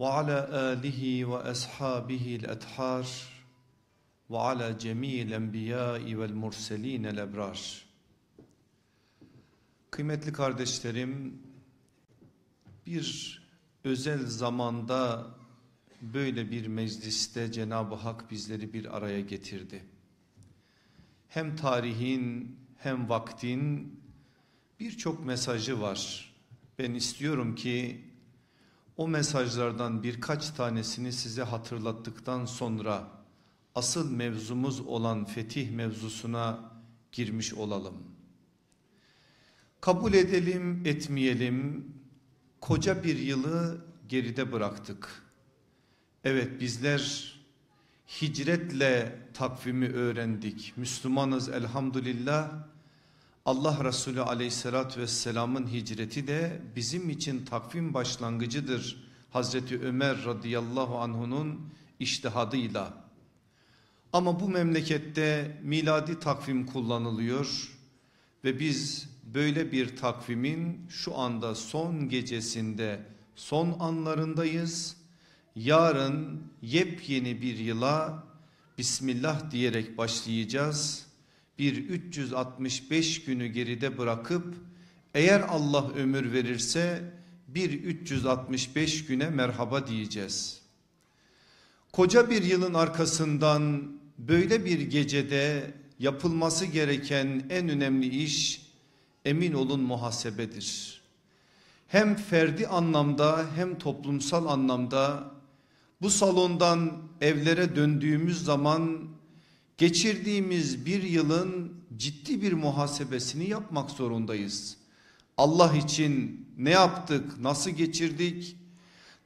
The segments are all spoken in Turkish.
Ve ve وعلى آله وأصحابه الأطهار وعلى جميع الأنبياء والمرسلين الأبرار Kıymetli kardeşlerim, bir özel zamanda böyle bir mecliste Cenab-ı Hak bizleri bir araya getirdi. Hem tarihin hem vaktin birçok mesajı var. Ben istiyorum ki o mesajlardan birkaç tanesini size hatırlattıktan sonra asıl mevzumuz olan fetih mevzusuna girmiş olalım. Kabul edelim etmeyelim koca bir yılı geride bıraktık. Evet bizler hicretle takvimi öğrendik. Müslümanız elhamdülillah Allah Resulü aleyhissalatü vesselamın hicreti de bizim için takvim başlangıcıdır. Hazreti Ömer radıyallahu anhunun iştihadıyla. Ama bu memlekette miladi takvim kullanılıyor ve biz böyle bir takvimin şu anda son gecesinde son anlarındayız. Yarın yepyeni bir yıla Bismillah diyerek başlayacağız bir 365 günü geride bırakıp eğer Allah ömür verirse bir 365 güne merhaba diyeceğiz. Koca bir yılın arkasından böyle bir gecede yapılması gereken en önemli iş emin olun muhasebedir. Hem ferdi anlamda hem toplumsal anlamda bu salondan evlere döndüğümüz zaman geçirdiğimiz bir yılın ciddi bir muhasebesini yapmak zorundayız. Allah için ne yaptık, nasıl geçirdik,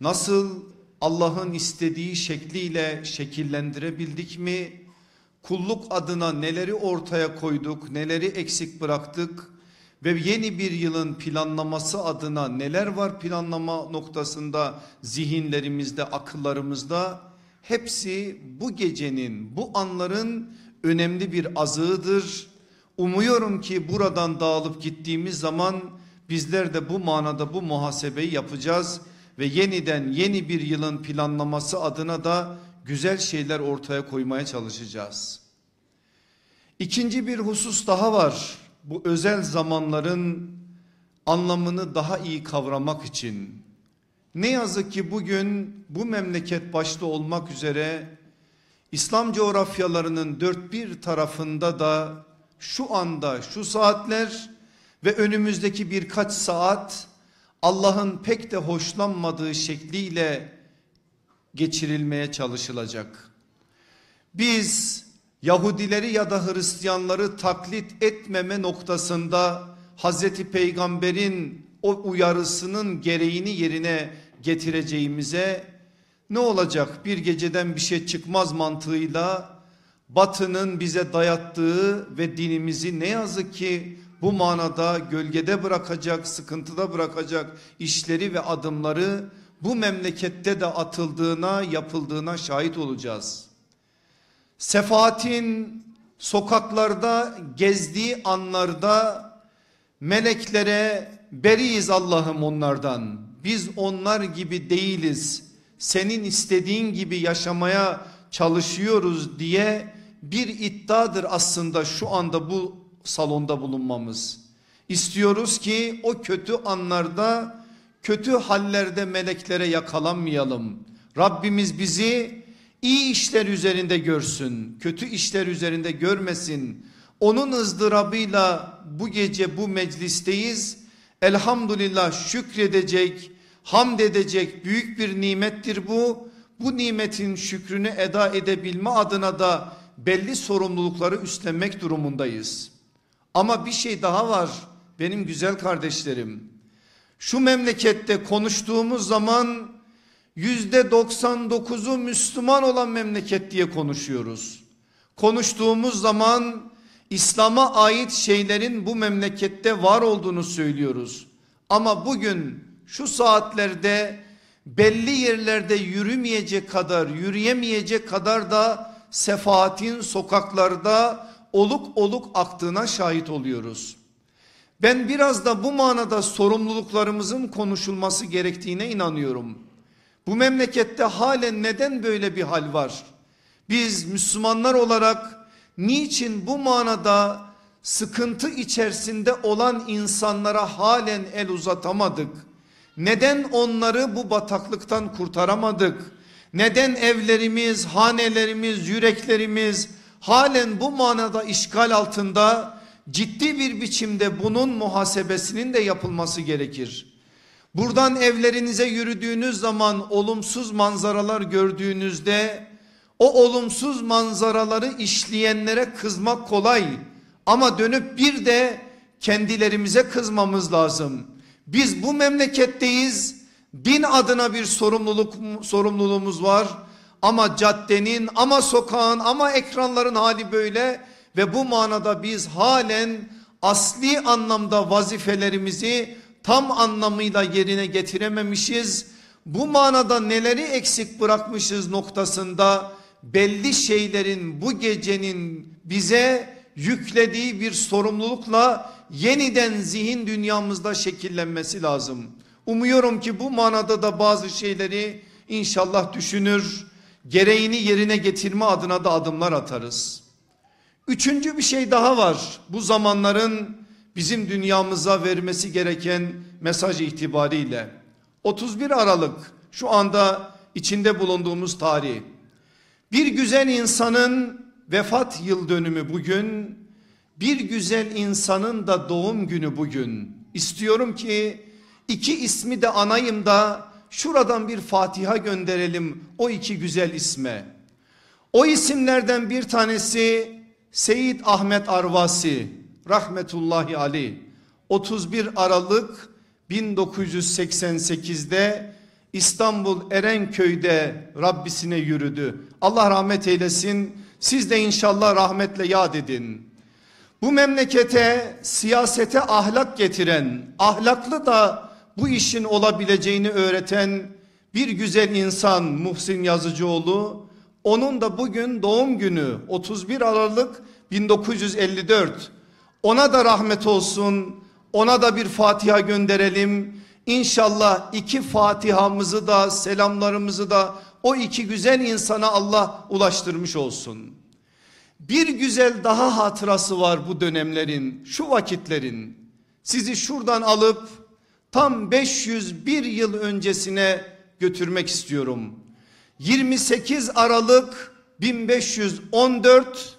nasıl Allah'ın istediği şekliyle şekillendirebildik mi? Kulluk adına neleri ortaya koyduk, neleri eksik bıraktık ve yeni bir yılın planlaması adına neler var planlama noktasında zihinlerimizde, akıllarımızda? Hepsi bu gecenin, bu anların önemli bir azığıdır. Umuyorum ki buradan dağılıp gittiğimiz zaman bizler de bu manada bu muhasebeyi yapacağız ve yeniden yeni bir yılın planlaması adına da güzel şeyler ortaya koymaya çalışacağız. İkinci bir husus daha var. Bu özel zamanların anlamını daha iyi kavramak için ne yazık ki bugün bu memleket başta olmak üzere İslam coğrafyalarının dört bir tarafında da şu anda şu saatler ve önümüzdeki birkaç saat Allah'ın pek de hoşlanmadığı şekliyle geçirilmeye çalışılacak. Biz Yahudileri ya da Hristiyanları taklit etmeme noktasında Hazreti Peygamber'in o uyarısının gereğini yerine getireceğimize ne olacak bir geceden bir şey çıkmaz mantığıyla batının bize dayattığı ve dinimizi ne yazık ki bu manada gölgede bırakacak, sıkıntıda bırakacak işleri ve adımları bu memlekette de atıldığına, yapıldığına şahit olacağız. Sefaatin sokaklarda gezdiği anlarda meleklere beriyiz Allah'ım onlardan biz onlar gibi değiliz. Senin istediğin gibi yaşamaya çalışıyoruz diye bir iddiadır aslında şu anda bu salonda bulunmamız. İstiyoruz ki o kötü anlarda kötü hallerde meleklere yakalanmayalım. Rabbimiz bizi iyi işler üzerinde görsün, kötü işler üzerinde görmesin. Onun ızdırabıyla bu gece bu meclisteyiz. Elhamdülillah şükredecek, hamd edecek büyük bir nimettir bu. Bu nimetin şükrünü eda edebilme adına da belli sorumlulukları üstlenmek durumundayız. Ama bir şey daha var benim güzel kardeşlerim. Şu memlekette konuştuğumuz zaman yüzde 99'u Müslüman olan memleket diye konuşuyoruz. Konuştuğumuz zaman İslam'a ait şeylerin bu memlekette var olduğunu söylüyoruz. Ama bugün şu saatlerde belli yerlerde yürümeyecek kadar yürüyemeyecek kadar da sefaatin sokaklarda oluk oluk aktığına şahit oluyoruz. Ben biraz da bu manada sorumluluklarımızın konuşulması gerektiğine inanıyorum. Bu memlekette halen neden böyle bir hal var? Biz Müslümanlar olarak niçin bu manada sıkıntı içerisinde olan insanlara halen el uzatamadık? Neden onları bu bataklıktan kurtaramadık? Neden evlerimiz, hanelerimiz, yüreklerimiz halen bu manada işgal altında ciddi bir biçimde bunun muhasebesinin de yapılması gerekir. Buradan evlerinize yürüdüğünüz zaman olumsuz manzaralar gördüğünüzde o olumsuz manzaraları işleyenlere kızmak kolay ama dönüp bir de kendilerimize kızmamız lazım.'' Biz bu memleketteyiz. Din adına bir sorumluluk sorumluluğumuz var. Ama caddenin, ama sokağın, ama ekranların hali böyle ve bu manada biz halen asli anlamda vazifelerimizi tam anlamıyla yerine getirememişiz. Bu manada neleri eksik bırakmışız noktasında belli şeylerin bu gecenin bize yüklediği bir sorumlulukla yeniden zihin dünyamızda şekillenmesi lazım. Umuyorum ki bu manada da bazı şeyleri inşallah düşünür, gereğini yerine getirme adına da adımlar atarız. Üçüncü bir şey daha var. Bu zamanların bizim dünyamıza vermesi gereken mesaj itibariyle. 31 Aralık şu anda içinde bulunduğumuz tarih. Bir güzel insanın vefat yıl dönümü bugün. Bir güzel insanın da doğum günü bugün. İstiyorum ki iki ismi de anayım da şuradan bir Fatiha gönderelim o iki güzel isme. O isimlerden bir tanesi Seyit Ahmet Arvasi rahmetullahi Ali 31 Aralık 1988'de İstanbul Erenköy'de Rabbisine yürüdü. Allah rahmet eylesin. Siz de inşallah rahmetle yad edin. Bu memlekete siyasete ahlak getiren, ahlaklı da bu işin olabileceğini öğreten bir güzel insan Muhsin Yazıcıoğlu. Onun da bugün doğum günü 31 Aralık 1954. Ona da rahmet olsun. Ona da bir Fatiha gönderelim. İnşallah iki Fatiha'mızı da selamlarımızı da o iki güzel insana Allah ulaştırmış olsun. Bir güzel daha hatırası var bu dönemlerin, şu vakitlerin. Sizi şuradan alıp tam 501 yıl öncesine götürmek istiyorum. 28 Aralık 1514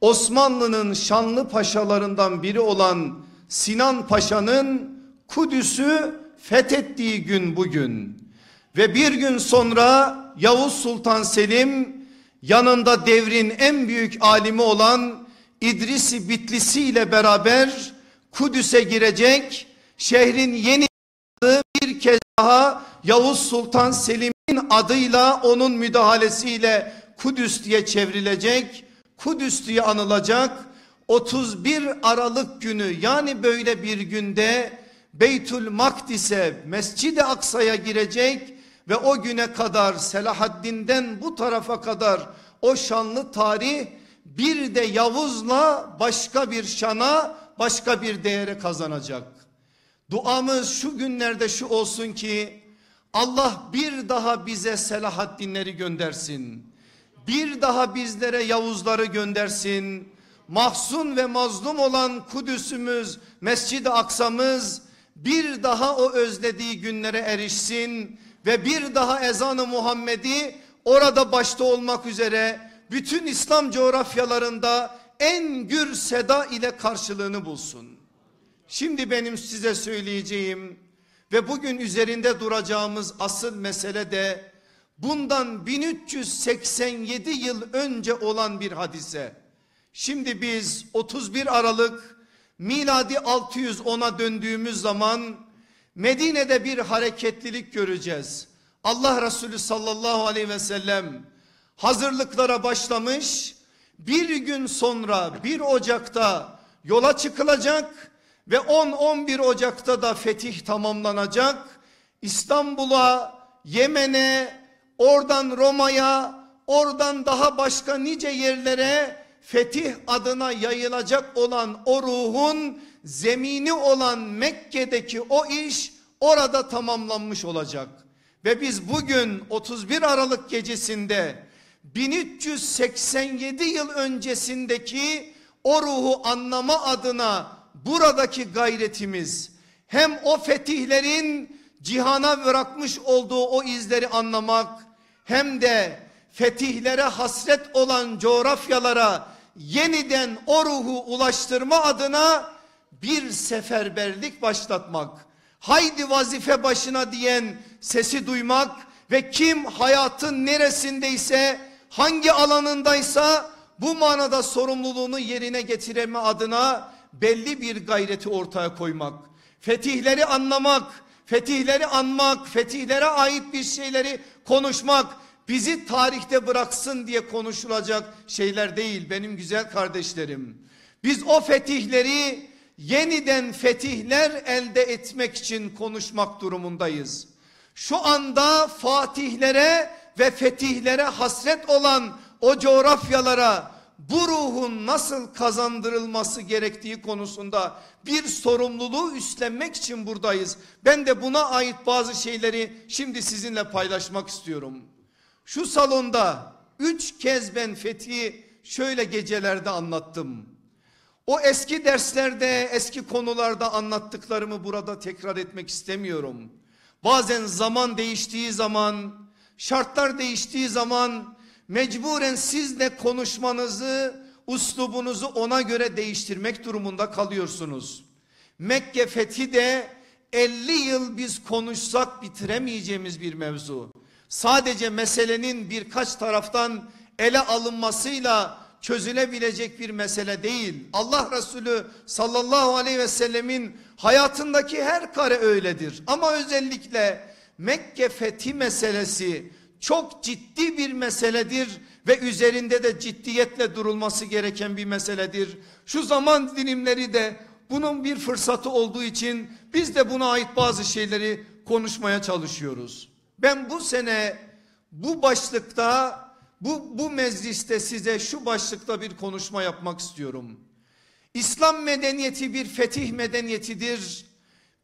Osmanlı'nın şanlı paşalarından biri olan Sinan Paşa'nın Kudüs'ü fethettiği gün bugün. Ve bir gün sonra Yavuz Sultan Selim yanında devrin en büyük alimi olan İdrisi Bitlisi ile beraber Kudüs'e girecek. Şehrin yeni adı bir kez daha Yavuz Sultan Selim'in adıyla onun müdahalesiyle Kudüs diye çevrilecek. Kudüs diye anılacak. 31 Aralık günü yani böyle bir günde Beytül Makdis'e Mescid-i Aksa'ya girecek ve o güne kadar Selahaddin'den bu tarafa kadar o şanlı tarih bir de Yavuz'la başka bir şana başka bir değere kazanacak. Duamız şu günlerde şu olsun ki Allah bir daha bize Selahaddinleri göndersin. Bir daha bizlere Yavuzları göndersin. Mahzun ve mazlum olan Kudüs'ümüz, Mescid-i Aksa'mız bir daha o özlediği günlere erişsin ve bir daha ezanı Muhammed'i orada başta olmak üzere bütün İslam coğrafyalarında en gür seda ile karşılığını bulsun. Şimdi benim size söyleyeceğim ve bugün üzerinde duracağımız asıl mesele de bundan 1387 yıl önce olan bir hadise. Şimdi biz 31 Aralık miladi 610'a döndüğümüz zaman Medine'de bir hareketlilik göreceğiz. Allah Resulü sallallahu aleyhi ve sellem hazırlıklara başlamış. Bir gün sonra 1 Ocak'ta yola çıkılacak ve 10-11 Ocak'ta da fetih tamamlanacak. İstanbul'a, Yemen'e, oradan Roma'ya, oradan daha başka nice yerlere fetih adına yayılacak olan o ruhun zemini olan Mekke'deki o iş orada tamamlanmış olacak. Ve biz bugün 31 Aralık gecesinde 1387 yıl öncesindeki o ruhu anlama adına buradaki gayretimiz hem o fetihlerin cihana bırakmış olduğu o izleri anlamak hem de fetihlere hasret olan coğrafyalara yeniden o ruhu ulaştırma adına bir seferberlik başlatmak, haydi vazife başına diyen sesi duymak ve kim hayatın neresindeyse hangi alanındaysa bu manada sorumluluğunu yerine getireme adına belli bir gayreti ortaya koymak. Fetihleri anlamak, fetihleri anmak, fetihlere ait bir şeyleri konuşmak bizi tarihte bıraksın diye konuşulacak şeyler değil benim güzel kardeşlerim. Biz o fetihleri yeniden fetihler elde etmek için konuşmak durumundayız. Şu anda fatihlere ve fetihlere hasret olan o coğrafyalara bu ruhun nasıl kazandırılması gerektiği konusunda bir sorumluluğu üstlenmek için buradayız. Ben de buna ait bazı şeyleri şimdi sizinle paylaşmak istiyorum. Şu salonda üç kez ben fetihi şöyle gecelerde anlattım. O eski derslerde, eski konularda anlattıklarımı burada tekrar etmek istemiyorum. Bazen zaman değiştiği zaman, şartlar değiştiği zaman mecburen siz de konuşmanızı, uslubunuzu ona göre değiştirmek durumunda kalıyorsunuz. Mekke fethi de 50 yıl biz konuşsak bitiremeyeceğimiz bir mevzu. Sadece meselenin birkaç taraftan ele alınmasıyla çözülebilecek bir mesele değil. Allah Resulü sallallahu aleyhi ve sellemin hayatındaki her kare öyledir. Ama özellikle Mekke fethi meselesi çok ciddi bir meseledir ve üzerinde de ciddiyetle durulması gereken bir meseledir. Şu zaman dilimleri de bunun bir fırsatı olduğu için biz de buna ait bazı şeyleri konuşmaya çalışıyoruz. Ben bu sene bu başlıkta bu, bu mecliste size şu başlıkta bir konuşma yapmak istiyorum. İslam medeniyeti bir fetih medeniyetidir.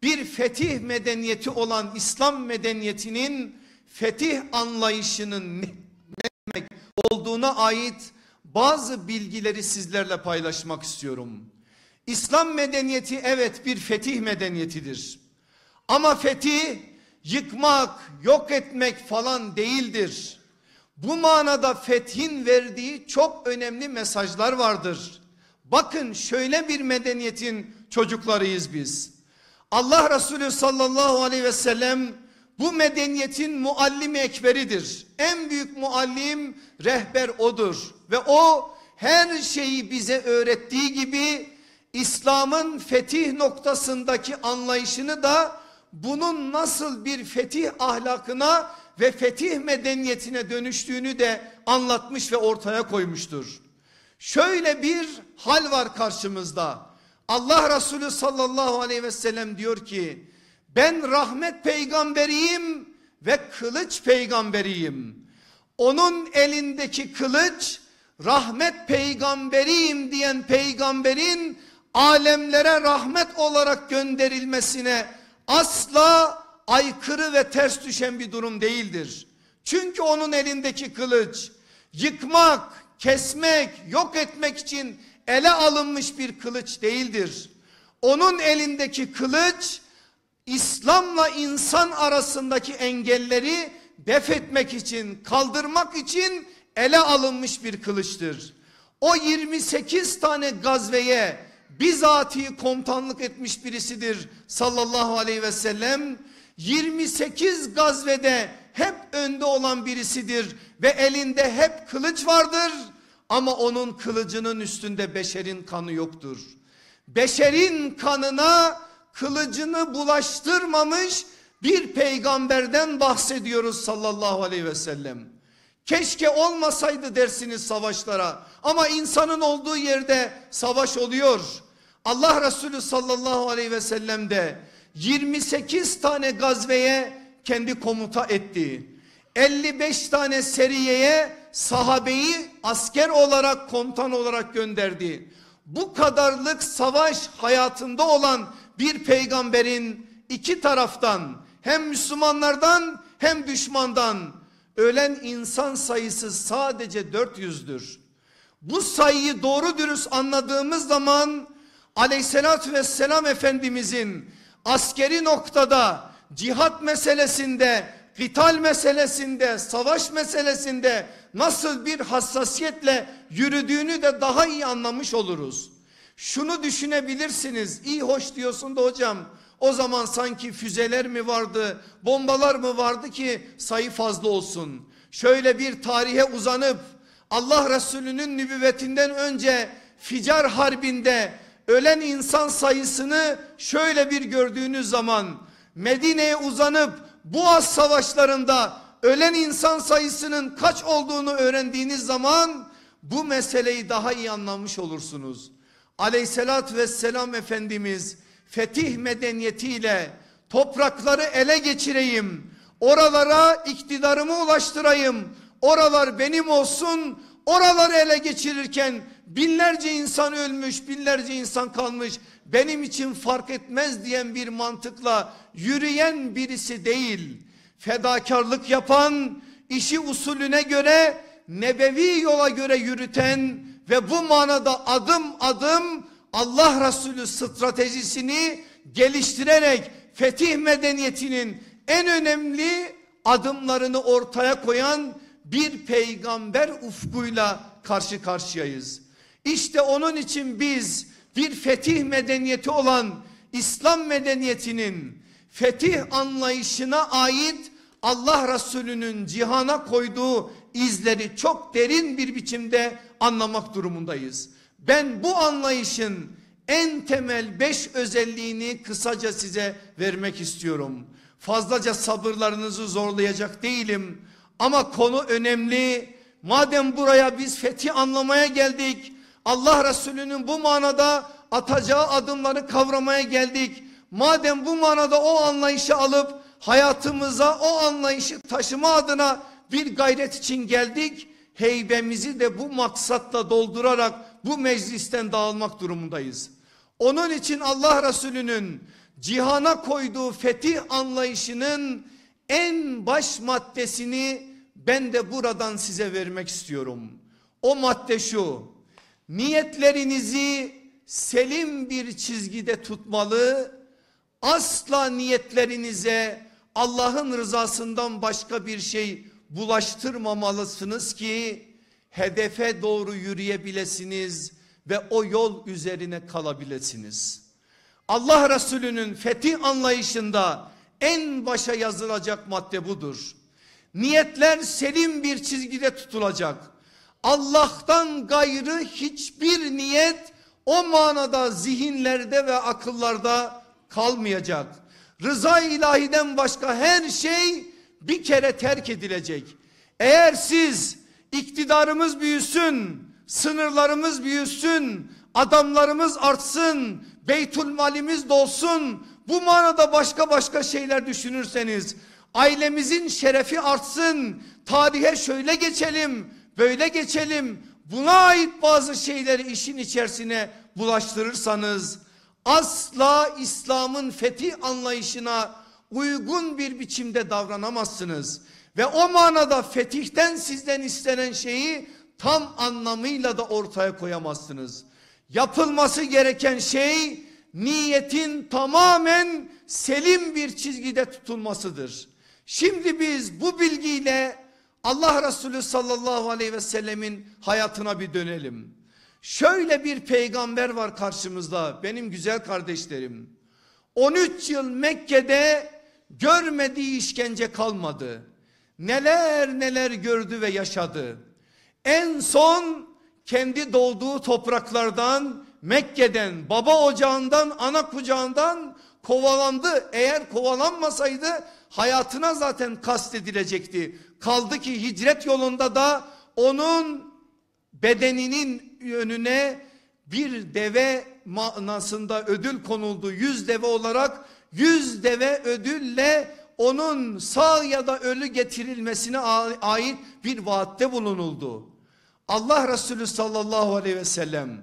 Bir fetih medeniyeti olan İslam medeniyetinin fetih anlayışının ne, demek olduğuna ait bazı bilgileri sizlerle paylaşmak istiyorum. İslam medeniyeti evet bir fetih medeniyetidir. Ama fetih yıkmak, yok etmek falan değildir. Bu manada fethin verdiği çok önemli mesajlar vardır. Bakın şöyle bir medeniyetin çocuklarıyız biz. Allah Resulü sallallahu aleyhi ve sellem bu medeniyetin muallimi ekberidir. En büyük muallim rehber odur ve o her şeyi bize öğrettiği gibi İslam'ın fetih noktasındaki anlayışını da bunun nasıl bir fetih ahlakına ve fetih medeniyetine dönüştüğünü de anlatmış ve ortaya koymuştur. Şöyle bir hal var karşımızda. Allah Resulü sallallahu aleyhi ve sellem diyor ki ben rahmet peygamberiyim ve kılıç peygamberiyim. Onun elindeki kılıç rahmet peygamberiyim diyen peygamberin alemlere rahmet olarak gönderilmesine asla aykırı ve ters düşen bir durum değildir. Çünkü onun elindeki kılıç yıkmak, kesmek, yok etmek için ele alınmış bir kılıç değildir. Onun elindeki kılıç İslam'la insan arasındaki engelleri def etmek için, kaldırmak için ele alınmış bir kılıçtır. O 28 tane gazveye bizatihi komutanlık etmiş birisidir sallallahu aleyhi ve sellem 28 gazvede hep önde olan birisidir ve elinde hep kılıç vardır ama onun kılıcının üstünde beşerin kanı yoktur. Beşerin kanına kılıcını bulaştırmamış bir peygamberden bahsediyoruz sallallahu aleyhi ve sellem. Keşke olmasaydı dersiniz savaşlara ama insanın olduğu yerde savaş oluyor. Allah Resulü sallallahu aleyhi ve sellem de 28 tane gazveye kendi komuta etti. 55 tane seriyeye sahabeyi asker olarak komutan olarak gönderdi. Bu kadarlık savaş hayatında olan bir peygamberin iki taraftan hem Müslümanlardan hem düşmandan ölen insan sayısı sadece 400'dür. Bu sayıyı doğru dürüst anladığımız zaman aleyhissalatü vesselam efendimizin askeri noktada, cihat meselesinde, kital meselesinde, savaş meselesinde nasıl bir hassasiyetle yürüdüğünü de daha iyi anlamış oluruz. Şunu düşünebilirsiniz. iyi hoş diyorsun da hocam o zaman sanki füzeler mi vardı, bombalar mı vardı ki sayı fazla olsun. Şöyle bir tarihe uzanıp Allah Resulü'nün nübüvvetinden önce Ficar Harbi'nde ölen insan sayısını şöyle bir gördüğünüz zaman Medine'ye uzanıp bu Boğaz savaşlarında ölen insan sayısının kaç olduğunu öğrendiğiniz zaman bu meseleyi daha iyi anlamış olursunuz. Aleyhissalat vesselam Efendimiz fetih medeniyetiyle toprakları ele geçireyim. Oralara iktidarımı ulaştırayım. Oralar benim olsun. Oraları ele geçirirken binlerce insan ölmüş, binlerce insan kalmış. Benim için fark etmez diyen bir mantıkla yürüyen birisi değil. Fedakarlık yapan, işi usulüne göre, nebevi yola göre yürüten ve bu manada adım adım Allah Resulü stratejisini geliştirerek fetih medeniyetinin en önemli adımlarını ortaya koyan bir peygamber ufkuyla karşı karşıyayız. İşte onun için biz bir fetih medeniyeti olan İslam medeniyetinin fetih anlayışına ait Allah Resulü'nün cihana koyduğu izleri çok derin bir biçimde anlamak durumundayız. Ben bu anlayışın en temel beş özelliğini kısaca size vermek istiyorum. Fazlaca sabırlarınızı zorlayacak değilim ama konu önemli. Madem buraya biz fetih anlamaya geldik Allah Resulü'nün bu manada atacağı adımları kavramaya geldik. Madem bu manada o anlayışı alıp hayatımıza o anlayışı taşıma adına bir gayret için geldik. Heybemizi de bu maksatla doldurarak bu meclisten dağılmak durumundayız. Onun için Allah Resulü'nün cihana koyduğu fetih anlayışının en baş maddesini ben de buradan size vermek istiyorum. O madde şu niyetlerinizi selim bir çizgide tutmalı. Asla niyetlerinize Allah'ın rızasından başka bir şey bulaştırmamalısınız ki hedefe doğru yürüyebilesiniz ve o yol üzerine kalabilesiniz. Allah Resulü'nün fetih anlayışında en başa yazılacak madde budur. Niyetler selim bir çizgide tutulacak. Allah'tan gayrı hiçbir niyet o manada zihinlerde ve akıllarda kalmayacak. Rıza ilahiden başka her şey bir kere terk edilecek. Eğer siz iktidarımız büyüsün, sınırlarımız büyüsün, adamlarımız artsın, beytül malimiz dolsun. Bu manada başka başka şeyler düşünürseniz ailemizin şerefi artsın, tarihe şöyle geçelim, böyle geçelim buna ait bazı şeyleri işin içerisine bulaştırırsanız asla İslam'ın fethi anlayışına uygun bir biçimde davranamazsınız. Ve o manada fetihten sizden istenen şeyi tam anlamıyla da ortaya koyamazsınız. Yapılması gereken şey niyetin tamamen selim bir çizgide tutulmasıdır. Şimdi biz bu bilgiyle Allah Resulü sallallahu aleyhi ve sellemin hayatına bir dönelim. Şöyle bir peygamber var karşımızda benim güzel kardeşlerim. 13 yıl Mekke'de görmediği işkence kalmadı. Neler neler gördü ve yaşadı. En son kendi doğduğu topraklardan Mekke'den baba ocağından ana kucağından kovalandı. Eğer kovalanmasaydı hayatına zaten kastedilecekti. Kaldı ki hicret yolunda da onun bedeninin önüne bir deve manasında ödül konuldu. Yüz deve olarak yüz deve ödülle onun sağ ya da ölü getirilmesine ait bir vaatte bulunuldu. Allah Resulü sallallahu aleyhi ve sellem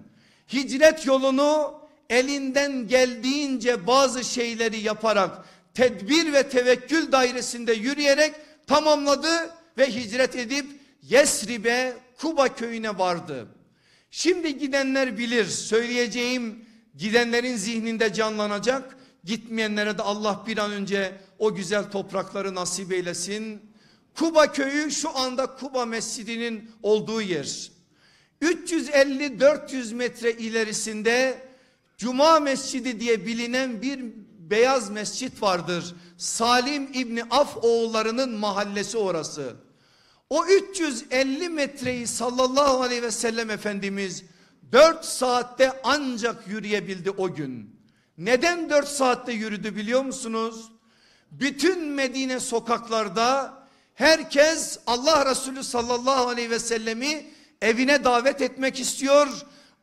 hicret yolunu elinden geldiğince bazı şeyleri yaparak tedbir ve tevekkül dairesinde yürüyerek tamamladı ve hicret edip Yesrib'e Kuba köyüne vardı. Şimdi gidenler bilir söyleyeceğim gidenlerin zihninde canlanacak. Gitmeyenlere de Allah bir an önce o güzel toprakları nasip eylesin. Kuba köyü şu anda Kuba Mescidi'nin olduğu yer. 350-400 metre ilerisinde Cuma Mescidi diye bilinen bir beyaz mescit vardır. Salim İbni Af oğullarının mahallesi orası. O 350 metreyi sallallahu aleyhi ve sellem Efendimiz 4 saatte ancak yürüyebildi o gün. Neden 4 saatte yürüdü biliyor musunuz? Bütün Medine sokaklarda herkes Allah Resulü sallallahu aleyhi ve sellemi evine davet etmek istiyor.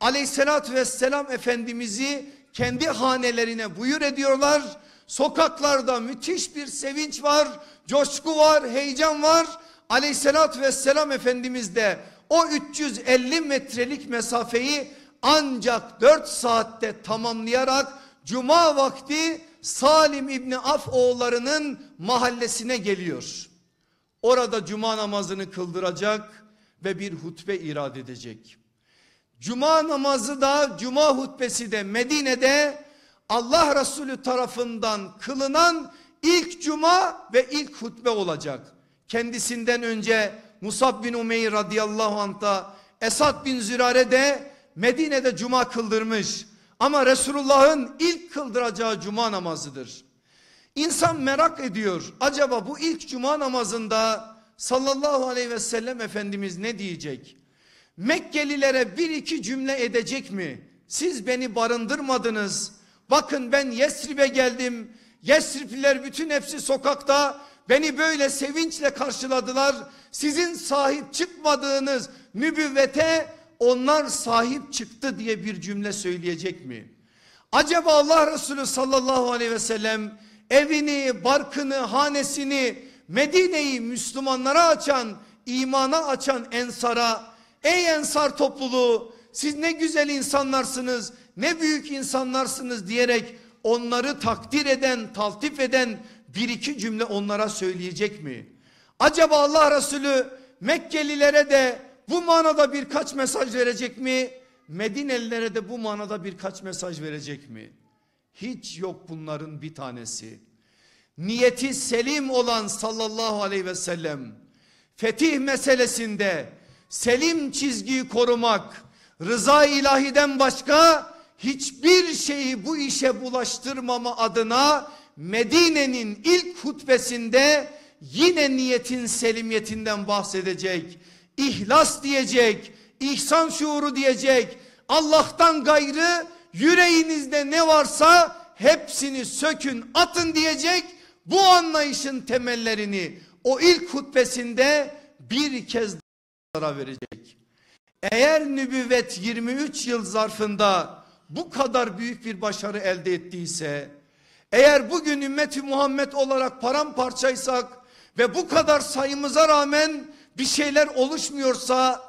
Aleyhissalatü vesselam Efendimiz'i kendi hanelerine buyur ediyorlar. Sokaklarda müthiş bir sevinç var, coşku var, heyecan var. Aleyhissalat ve selam Efendimiz de o 350 metrelik mesafeyi ancak 4 saatte tamamlayarak cuma vakti Salim İbni Af oğullarının mahallesine geliyor. Orada cuma namazını kıldıracak ve bir hutbe irad edecek. Cuma namazı da cuma hutbesi de Medine'de Allah Resulü tarafından kılınan ilk cuma ve ilk hutbe olacak. Kendisinden önce Musab bin Umeyr radıyallahu anh'ta Esad bin Zürare de Medine'de cuma kıldırmış. Ama Resulullah'ın ilk kıldıracağı cuma namazıdır. İnsan merak ediyor acaba bu ilk cuma namazında sallallahu aleyhi ve sellem Efendimiz ne diyecek? Mekkelilere bir iki cümle edecek mi? Siz beni barındırmadınız. Bakın ben Yesrib'e geldim. Yesripliler bütün hepsi sokakta beni böyle sevinçle karşıladılar. Sizin sahip çıkmadığınız nübüvvete onlar sahip çıktı diye bir cümle söyleyecek mi? Acaba Allah Resulü sallallahu aleyhi ve sellem evini, barkını, hanesini Medine'yi Müslümanlara açan, imana açan ensara Ey ensar topluluğu siz ne güzel insanlarsınız, ne büyük insanlarsınız diyerek onları takdir eden, taltif eden bir iki cümle onlara söyleyecek mi? Acaba Allah Resulü Mekkelilere de bu manada birkaç mesaj verecek mi? Medinelilere de bu manada birkaç mesaj verecek mi? Hiç yok bunların bir tanesi. Niyeti selim olan sallallahu aleyhi ve sellem fetih meselesinde selim çizgiyi korumak, rıza ilahiden başka hiçbir şeyi bu işe bulaştırmama adına Medine'nin ilk hutbesinde yine niyetin selimiyetinden bahsedecek. İhlas diyecek, ihsan şuuru diyecek. Allah'tan gayrı yüreğinizde ne varsa hepsini sökün atın diyecek. Bu anlayışın temellerini o ilk hutbesinde bir kez zarar verecek. Eğer nübüvvet 23 yıl zarfında bu kadar büyük bir başarı elde ettiyse eğer bugün ümmeti Muhammed olarak paramparçaysak ve bu kadar sayımıza rağmen bir şeyler oluşmuyorsa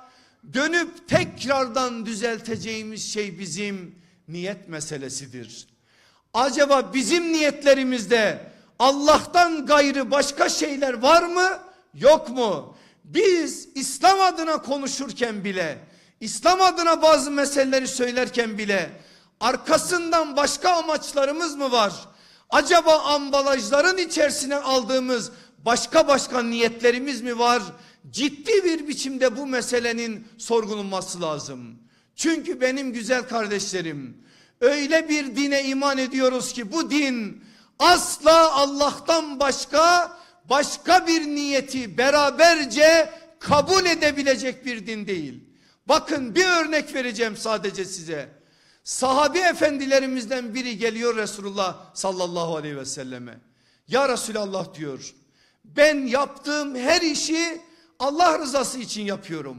dönüp tekrardan düzelteceğimiz şey bizim niyet meselesidir. Acaba bizim niyetlerimizde Allah'tan gayrı başka şeyler var mı yok mu? Biz İslam adına konuşurken bile, İslam adına bazı meseleleri söylerken bile arkasından başka amaçlarımız mı var? Acaba ambalajların içerisine aldığımız başka başka niyetlerimiz mi var? Ciddi bir biçimde bu meselenin sorgulunması lazım. Çünkü benim güzel kardeşlerim öyle bir dine iman ediyoruz ki bu din asla Allah'tan başka başka bir niyeti beraberce kabul edebilecek bir din değil. Bakın bir örnek vereceğim sadece size. Sahabi efendilerimizden biri geliyor Resulullah sallallahu aleyhi ve selleme. Ya Resulallah diyor ben yaptığım her işi Allah rızası için yapıyorum.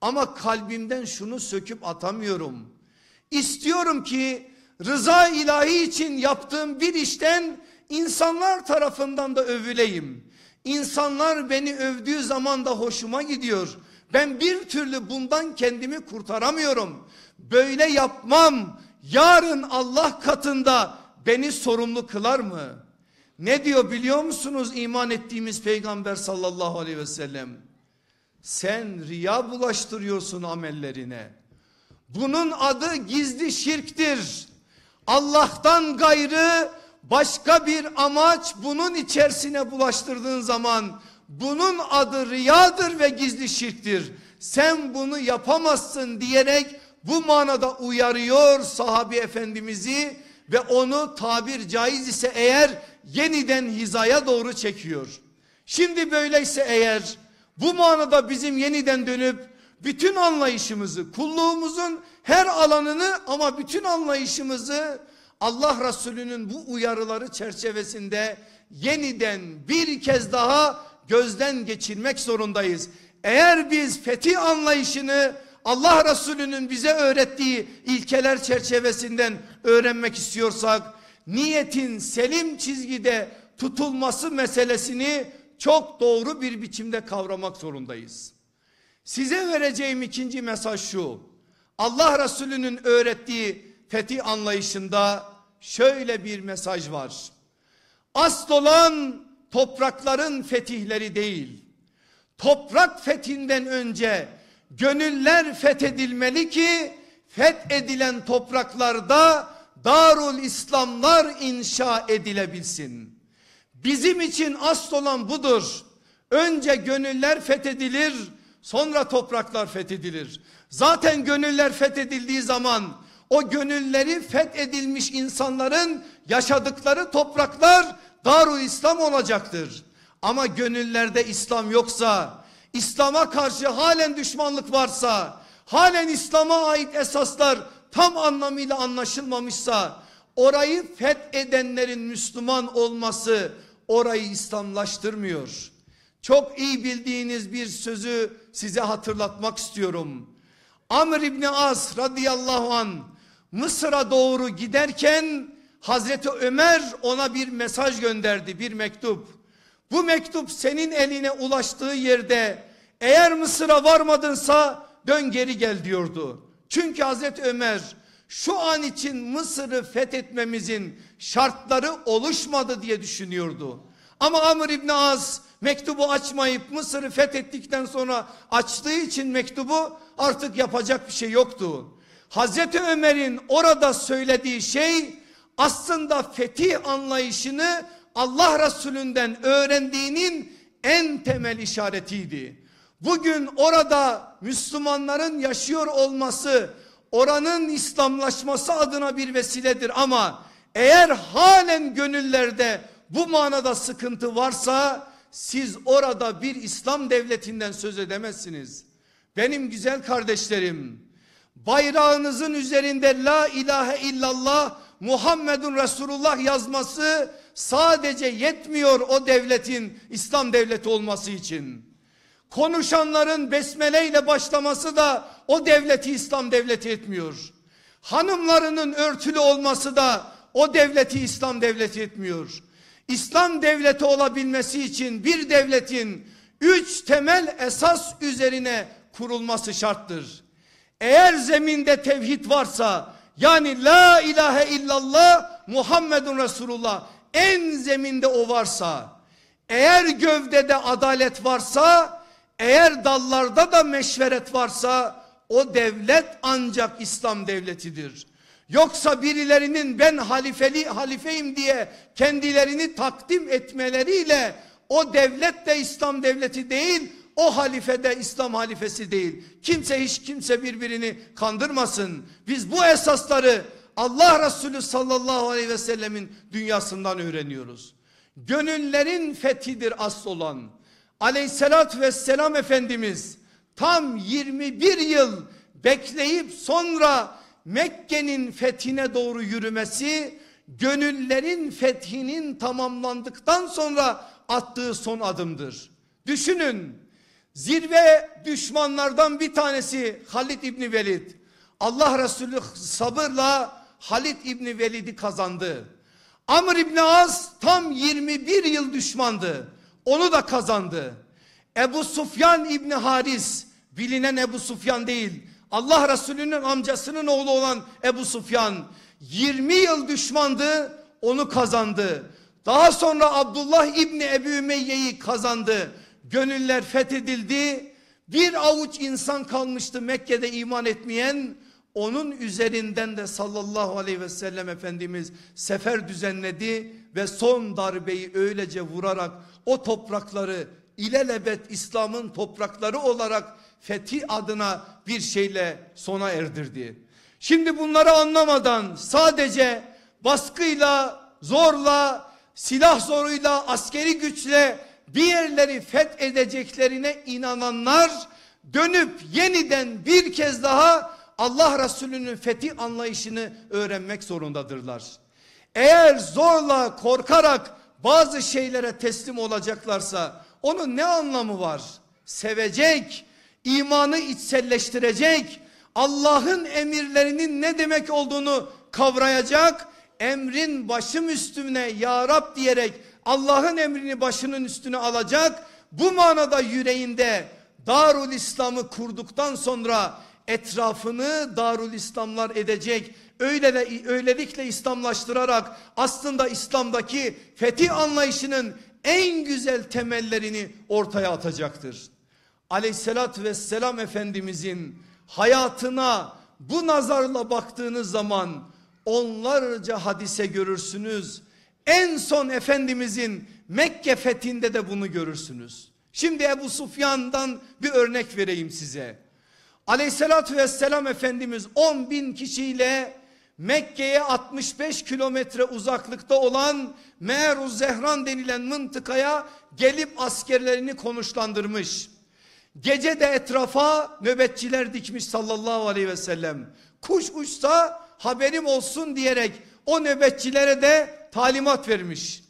Ama kalbimden şunu söküp atamıyorum. İstiyorum ki rıza ilahi için yaptığım bir işten insanlar tarafından da övüleyim. İnsanlar beni övdüğü zaman da hoşuma gidiyor. Ben bir türlü bundan kendimi kurtaramıyorum. Böyle yapmam yarın Allah katında beni sorumlu kılar mı? Ne diyor biliyor musunuz iman ettiğimiz peygamber sallallahu aleyhi ve sellem? Sen riya bulaştırıyorsun amellerine. Bunun adı gizli şirktir. Allah'tan gayrı başka bir amaç bunun içerisine bulaştırdığın zaman bunun adı riyadır ve gizli şirktir. Sen bunu yapamazsın diyerek bu manada uyarıyor sahabi efendimizi ve onu tabir caiz ise eğer yeniden hizaya doğru çekiyor. Şimdi böyleyse eğer bu manada bizim yeniden dönüp bütün anlayışımızı kulluğumuzun her alanını ama bütün anlayışımızı Allah Resulü'nün bu uyarıları çerçevesinde yeniden bir kez daha gözden geçirmek zorundayız. Eğer biz fetih anlayışını Allah Resulü'nün bize öğrettiği ilkeler çerçevesinden öğrenmek istiyorsak niyetin selim çizgide tutulması meselesini çok doğru bir biçimde kavramak zorundayız. Size vereceğim ikinci mesaj şu. Allah Resulü'nün öğrettiği fetih anlayışında şöyle bir mesaj var. Asıl olan toprakların fetihleri değil. Toprak fethinden önce gönüller fethedilmeli ki fethedilen topraklarda Darul İslamlar inşa edilebilsin. Bizim için asıl olan budur. Önce gönüller fethedilir, sonra topraklar fethedilir. Zaten gönüller fethedildiği zaman o gönülleri fethedilmiş insanların yaşadıkları topraklar Darul İslam olacaktır. Ama gönüllerde İslam yoksa, İslam'a karşı halen düşmanlık varsa, halen İslam'a ait esaslar tam anlamıyla anlaşılmamışsa, orayı fethedenlerin Müslüman olması orayı İslamlaştırmıyor. Çok iyi bildiğiniz bir sözü size hatırlatmak istiyorum. Amr İbni As radıyallahu an Mısır'a doğru giderken Hazreti Ömer ona bir mesaj gönderdi bir mektup. Bu mektup senin eline ulaştığı yerde eğer Mısır'a varmadınsa dön geri gel diyordu. Çünkü Hazreti Ömer şu an için Mısır'ı fethetmemizin şartları oluşmadı diye düşünüyordu. Ama Amr İbni Az mektubu açmayıp Mısır'ı fethettikten sonra açtığı için mektubu artık yapacak bir şey yoktu. Hazreti Ömer'in orada söylediği şey aslında fetih anlayışını Allah Resulü'nden öğrendiğinin en temel işaretiydi. Bugün orada Müslümanların yaşıyor olması oranın İslamlaşması adına bir vesiledir ama eğer halen gönüllerde bu manada sıkıntı varsa siz orada bir İslam devletinden söz edemezsiniz. Benim güzel kardeşlerim bayrağınızın üzerinde la ilahe illallah Muhammedun Resulullah yazması sadece yetmiyor o devletin İslam devleti olması için. Konuşanların besmele ile başlaması da o devleti İslam devleti etmiyor. Hanımlarının örtülü olması da o devleti İslam devleti etmiyor. İslam devleti olabilmesi için bir devletin üç temel esas üzerine kurulması şarttır. Eğer zeminde tevhid varsa yani la ilahe illallah Muhammedun Resulullah en zeminde o varsa eğer gövdede adalet varsa eğer dallarda da meşveret varsa o devlet ancak İslam devletidir. Yoksa birilerinin ben halifeli halifeyim diye kendilerini takdim etmeleriyle o devlet de İslam devleti değil o halife de İslam halifesi değil. Kimse hiç kimse birbirini kandırmasın. Biz bu esasları Allah Resulü sallallahu aleyhi ve sellemin dünyasından öğreniyoruz. Gönüllerin fethidir asıl olan. Aleyhissalat ve Efendimiz tam 21 yıl bekleyip sonra Mekke'nin fethine doğru yürümesi gönüllerin fethinin tamamlandıktan sonra attığı son adımdır. Düşünün Zirve düşmanlardan bir tanesi Halid İbni Velid. Allah Resulü sabırla Halid İbni Velid'i kazandı. Amr İbni Az tam 21 yıl düşmandı. Onu da kazandı. Ebu Sufyan İbni Haris bilinen Ebu Sufyan değil. Allah Resulü'nün amcasının oğlu olan Ebu Sufyan 20 yıl düşmandı onu kazandı. Daha sonra Abdullah İbni Ebu Ümeyye'yi kazandı gönüller fethedildi. Bir avuç insan kalmıştı Mekke'de iman etmeyen. Onun üzerinden de sallallahu aleyhi ve sellem Efendimiz sefer düzenledi ve son darbeyi öylece vurarak o toprakları ilelebet İslam'ın toprakları olarak fethi adına bir şeyle sona erdirdi. Şimdi bunları anlamadan sadece baskıyla, zorla, silah zoruyla, askeri güçle bir yerleri fethedeceklerine inananlar dönüp yeniden bir kez daha Allah Resulü'nün fethi anlayışını öğrenmek zorundadırlar. Eğer zorla korkarak bazı şeylere teslim olacaklarsa onun ne anlamı var? Sevecek, imanı içselleştirecek, Allah'ın emirlerinin ne demek olduğunu kavrayacak, emrin başım üstüne ya Rab diyerek Allah'ın emrini başının üstüne alacak. Bu manada yüreğinde Darul İslam'ı kurduktan sonra etrafını Darul İslamlar edecek. Öyle de, öylelikle İslamlaştırarak aslında İslam'daki fetih anlayışının en güzel temellerini ortaya atacaktır. Aleyhissalatü vesselam Efendimizin hayatına bu nazarla baktığınız zaman onlarca hadise görürsünüz. En son Efendimizin Mekke fethinde de bunu görürsünüz. Şimdi Ebu Sufyan'dan bir örnek vereyim size. Aleyhissalatü vesselam Efendimiz 10 bin kişiyle Mekke'ye 65 kilometre uzaklıkta olan Meruz Zehran denilen mıntıkaya gelip askerlerini konuşlandırmış. Gece de etrafa nöbetçiler dikmiş sallallahu aleyhi ve sellem. Kuş uçsa haberim olsun diyerek o nöbetçilere de talimat vermiş.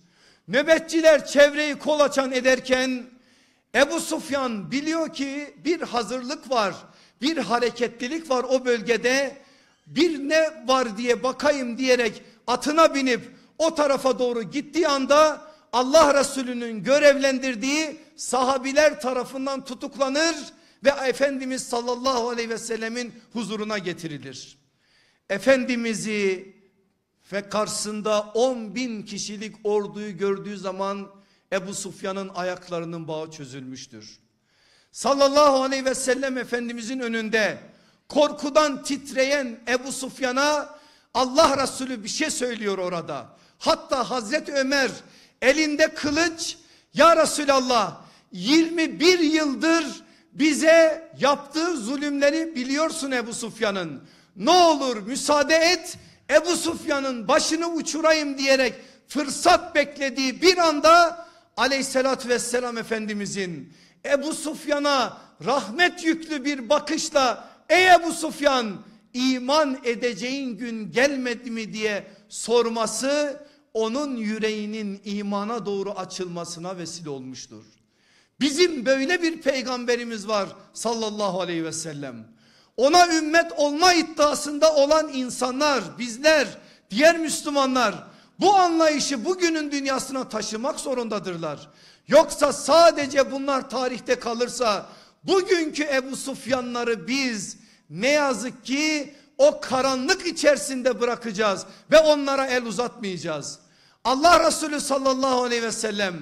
Nöbetçiler çevreyi kolaçan ederken Ebu Sufyan biliyor ki bir hazırlık var, bir hareketlilik var o bölgede. Bir ne var diye bakayım diyerek atına binip o tarafa doğru gittiği anda Allah Resulü'nün görevlendirdiği sahabiler tarafından tutuklanır ve Efendimiz sallallahu aleyhi ve sellemin huzuruna getirilir. Efendimiz'i ve karşısında 10 bin kişilik orduyu gördüğü zaman Ebu Sufyan'ın ayaklarının bağı çözülmüştür. Sallallahu aleyhi ve sellem Efendimizin önünde korkudan titreyen Ebu Sufyan'a Allah Resulü bir şey söylüyor orada. Hatta Hazreti Ömer elinde kılıç ya Resulallah 21 yıldır bize yaptığı zulümleri biliyorsun Ebu Sufyan'ın. Ne olur müsaade et Ebu Sufyan'ın başını uçurayım diyerek fırsat beklediği bir anda aleyhissalatü vesselam efendimizin Ebu Sufyan'a rahmet yüklü bir bakışla ey Ebu Sufyan iman edeceğin gün gelmedi mi diye sorması onun yüreğinin imana doğru açılmasına vesile olmuştur. Bizim böyle bir peygamberimiz var sallallahu aleyhi ve sellem ona ümmet olma iddiasında olan insanlar, bizler, diğer Müslümanlar bu anlayışı bugünün dünyasına taşımak zorundadırlar. Yoksa sadece bunlar tarihte kalırsa bugünkü Ebu Sufyanları biz ne yazık ki o karanlık içerisinde bırakacağız ve onlara el uzatmayacağız. Allah Resulü sallallahu aleyhi ve sellem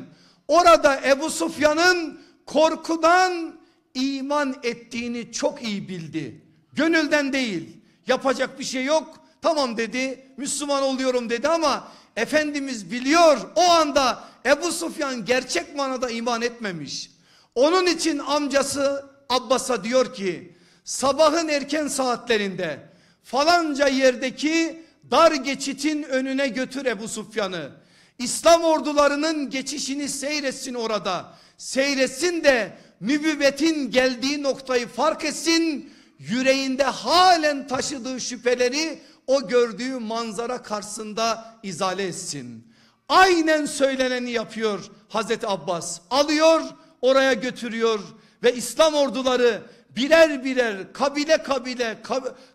orada Ebu Sufyan'ın korkudan iman ettiğini çok iyi bildi. Gönülden değil. Yapacak bir şey yok. Tamam dedi. Müslüman oluyorum dedi ama Efendimiz biliyor o anda Ebu Sufyan gerçek manada iman etmemiş. Onun için amcası Abbas'a diyor ki sabahın erken saatlerinde falanca yerdeki dar geçitin önüne götür Ebu Sufyan'ı. İslam ordularının geçişini seyretsin orada. Seyretsin de nübüvvetin geldiği noktayı fark etsin yüreğinde halen taşıdığı şüpheleri o gördüğü manzara karşısında izale etsin. Aynen söyleneni yapıyor Hazreti Abbas. Alıyor oraya götürüyor ve İslam orduları birer birer kabile kabile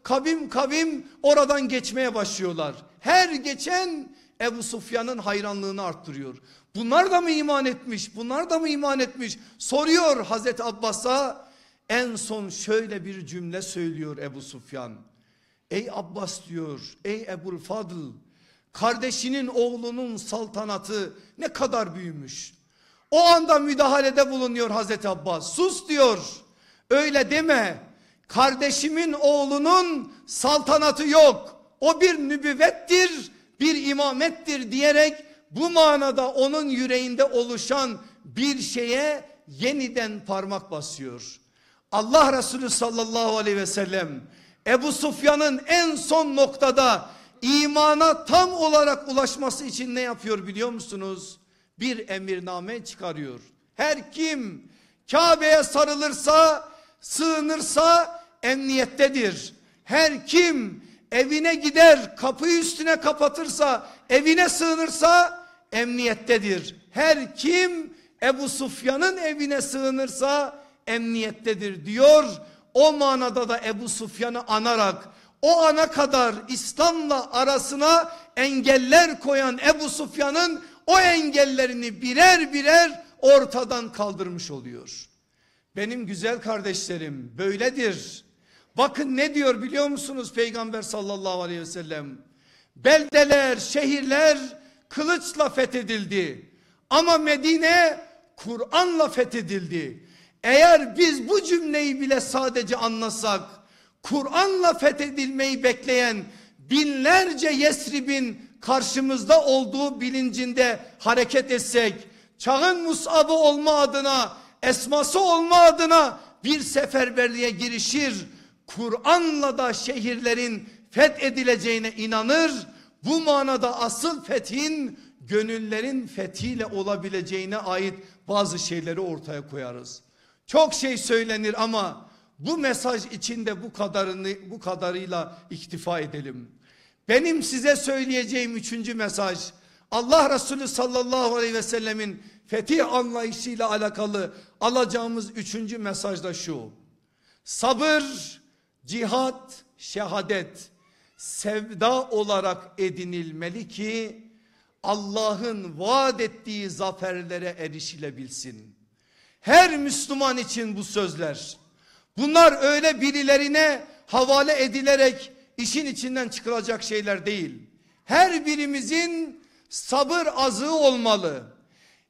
kabim kabim oradan geçmeye başlıyorlar. Her geçen Ebu Sufyan'ın hayranlığını arttırıyor. Bunlar da mı iman etmiş? Bunlar da mı iman etmiş? Soruyor Hazreti Abbas'a en son şöyle bir cümle söylüyor Ebu Sufyan. Ey Abbas diyor ey Ebul Fadıl kardeşinin oğlunun saltanatı ne kadar büyümüş. O anda müdahalede bulunuyor Hazreti Abbas sus diyor öyle deme kardeşimin oğlunun saltanatı yok. O bir nübüvvettir bir imamettir diyerek bu manada onun yüreğinde oluşan bir şeye yeniden parmak basıyor. Allah Resulü sallallahu aleyhi ve sellem Ebu Sufyan'ın en son noktada imana tam olarak ulaşması için ne yapıyor biliyor musunuz? Bir emirname çıkarıyor. Her kim Kabe'ye sarılırsa, sığınırsa emniyettedir. Her kim evine gider, kapıyı üstüne kapatırsa, evine sığınırsa emniyettedir. Her kim Ebu Sufyan'ın evine sığınırsa emniyettedir diyor. O manada da Ebu Sufyan'ı anarak o ana kadar İslam'la arasına engeller koyan Ebu Sufyan'ın o engellerini birer birer ortadan kaldırmış oluyor. Benim güzel kardeşlerim böyledir. Bakın ne diyor biliyor musunuz Peygamber sallallahu aleyhi ve sellem? Beldeler, şehirler kılıçla fethedildi. Ama Medine Kur'an'la fethedildi. Eğer biz bu cümleyi bile sadece anlasak Kur'an'la fethedilmeyi bekleyen binlerce Yesrib'in karşımızda olduğu bilincinde hareket etsek çağın musabı olma adına esması olma adına bir seferberliğe girişir Kur'an'la da şehirlerin fethedileceğine inanır bu manada asıl fethin gönüllerin fethiyle olabileceğine ait bazı şeyleri ortaya koyarız. Çok şey söylenir ama bu mesaj içinde bu kadarını bu kadarıyla iktifa edelim. Benim size söyleyeceğim üçüncü mesaj Allah Resulü sallallahu aleyhi ve sellemin fetih anlayışıyla alakalı alacağımız üçüncü mesaj da şu. Sabır, cihat, şehadet sevda olarak edinilmeli ki Allah'ın vaat ettiği zaferlere erişilebilsin. Her Müslüman için bu sözler. Bunlar öyle birilerine havale edilerek işin içinden çıkılacak şeyler değil. Her birimizin sabır azığı olmalı.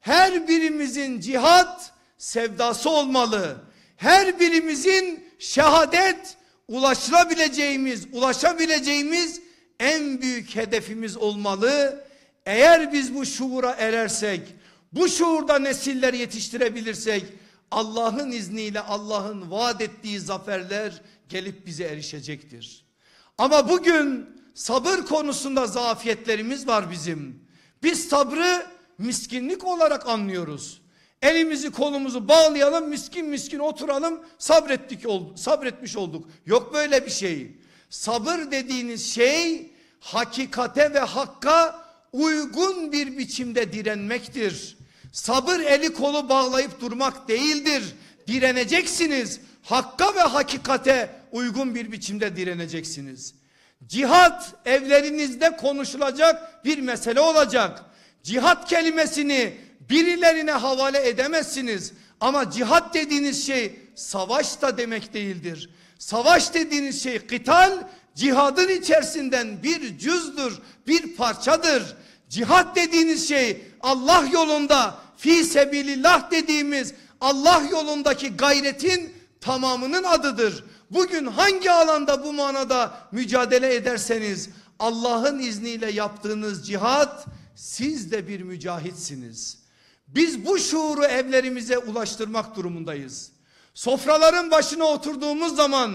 Her birimizin cihat sevdası olmalı. Her birimizin şehadet ulaşılabileceğimiz, ulaşabileceğimiz en büyük hedefimiz olmalı. Eğer biz bu şuura erersek bu şuurda nesiller yetiştirebilirsek Allah'ın izniyle Allah'ın vaat ettiği zaferler gelip bize erişecektir. Ama bugün sabır konusunda zafiyetlerimiz var bizim. Biz sabrı miskinlik olarak anlıyoruz. Elimizi kolumuzu bağlayalım miskin miskin oturalım sabrettik sabretmiş olduk. Yok böyle bir şey. Sabır dediğiniz şey hakikate ve hakka uygun bir biçimde direnmektir. Sabır eli kolu bağlayıp durmak değildir. Direneceksiniz. Hakka ve hakikate uygun bir biçimde direneceksiniz. Cihat evlerinizde konuşulacak bir mesele olacak. Cihat kelimesini birilerine havale edemezsiniz. Ama cihat dediğiniz şey savaş da demek değildir. Savaş dediğiniz şey kıtal cihadın içerisinden bir cüzdür, bir parçadır. Cihat dediğiniz şey Allah yolunda fi sebilillah dediğimiz Allah yolundaki gayretin tamamının adıdır. Bugün hangi alanda bu manada mücadele ederseniz Allah'ın izniyle yaptığınız cihat siz de bir mücahitsiniz. Biz bu şuuru evlerimize ulaştırmak durumundayız. Sofraların başına oturduğumuz zaman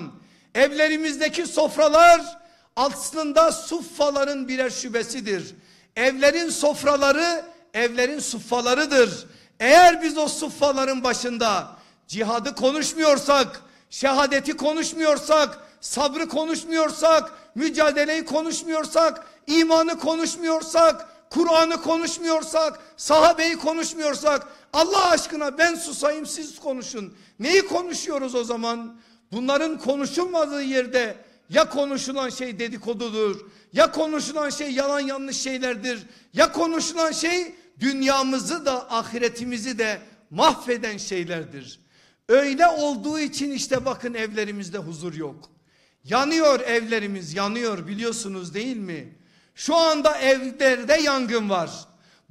evlerimizdeki sofralar aslında suffaların birer şubesidir. Evlerin sofraları, evlerin suffalarıdır. Eğer biz o suffaların başında cihadı konuşmuyorsak, şehadeti konuşmuyorsak, sabrı konuşmuyorsak, mücadeleyi konuşmuyorsak, imanı konuşmuyorsak, Kur'an'ı konuşmuyorsak, sahabeyi konuşmuyorsak, Allah aşkına ben susayım siz konuşun. Neyi konuşuyoruz o zaman? Bunların konuşulmadığı yerde ya konuşulan şey dedikodudur. Ya konuşulan şey yalan yanlış şeylerdir. Ya konuşulan şey dünyamızı da ahiretimizi de mahveden şeylerdir. Öyle olduğu için işte bakın evlerimizde huzur yok. Yanıyor evlerimiz yanıyor biliyorsunuz değil mi? Şu anda evlerde yangın var.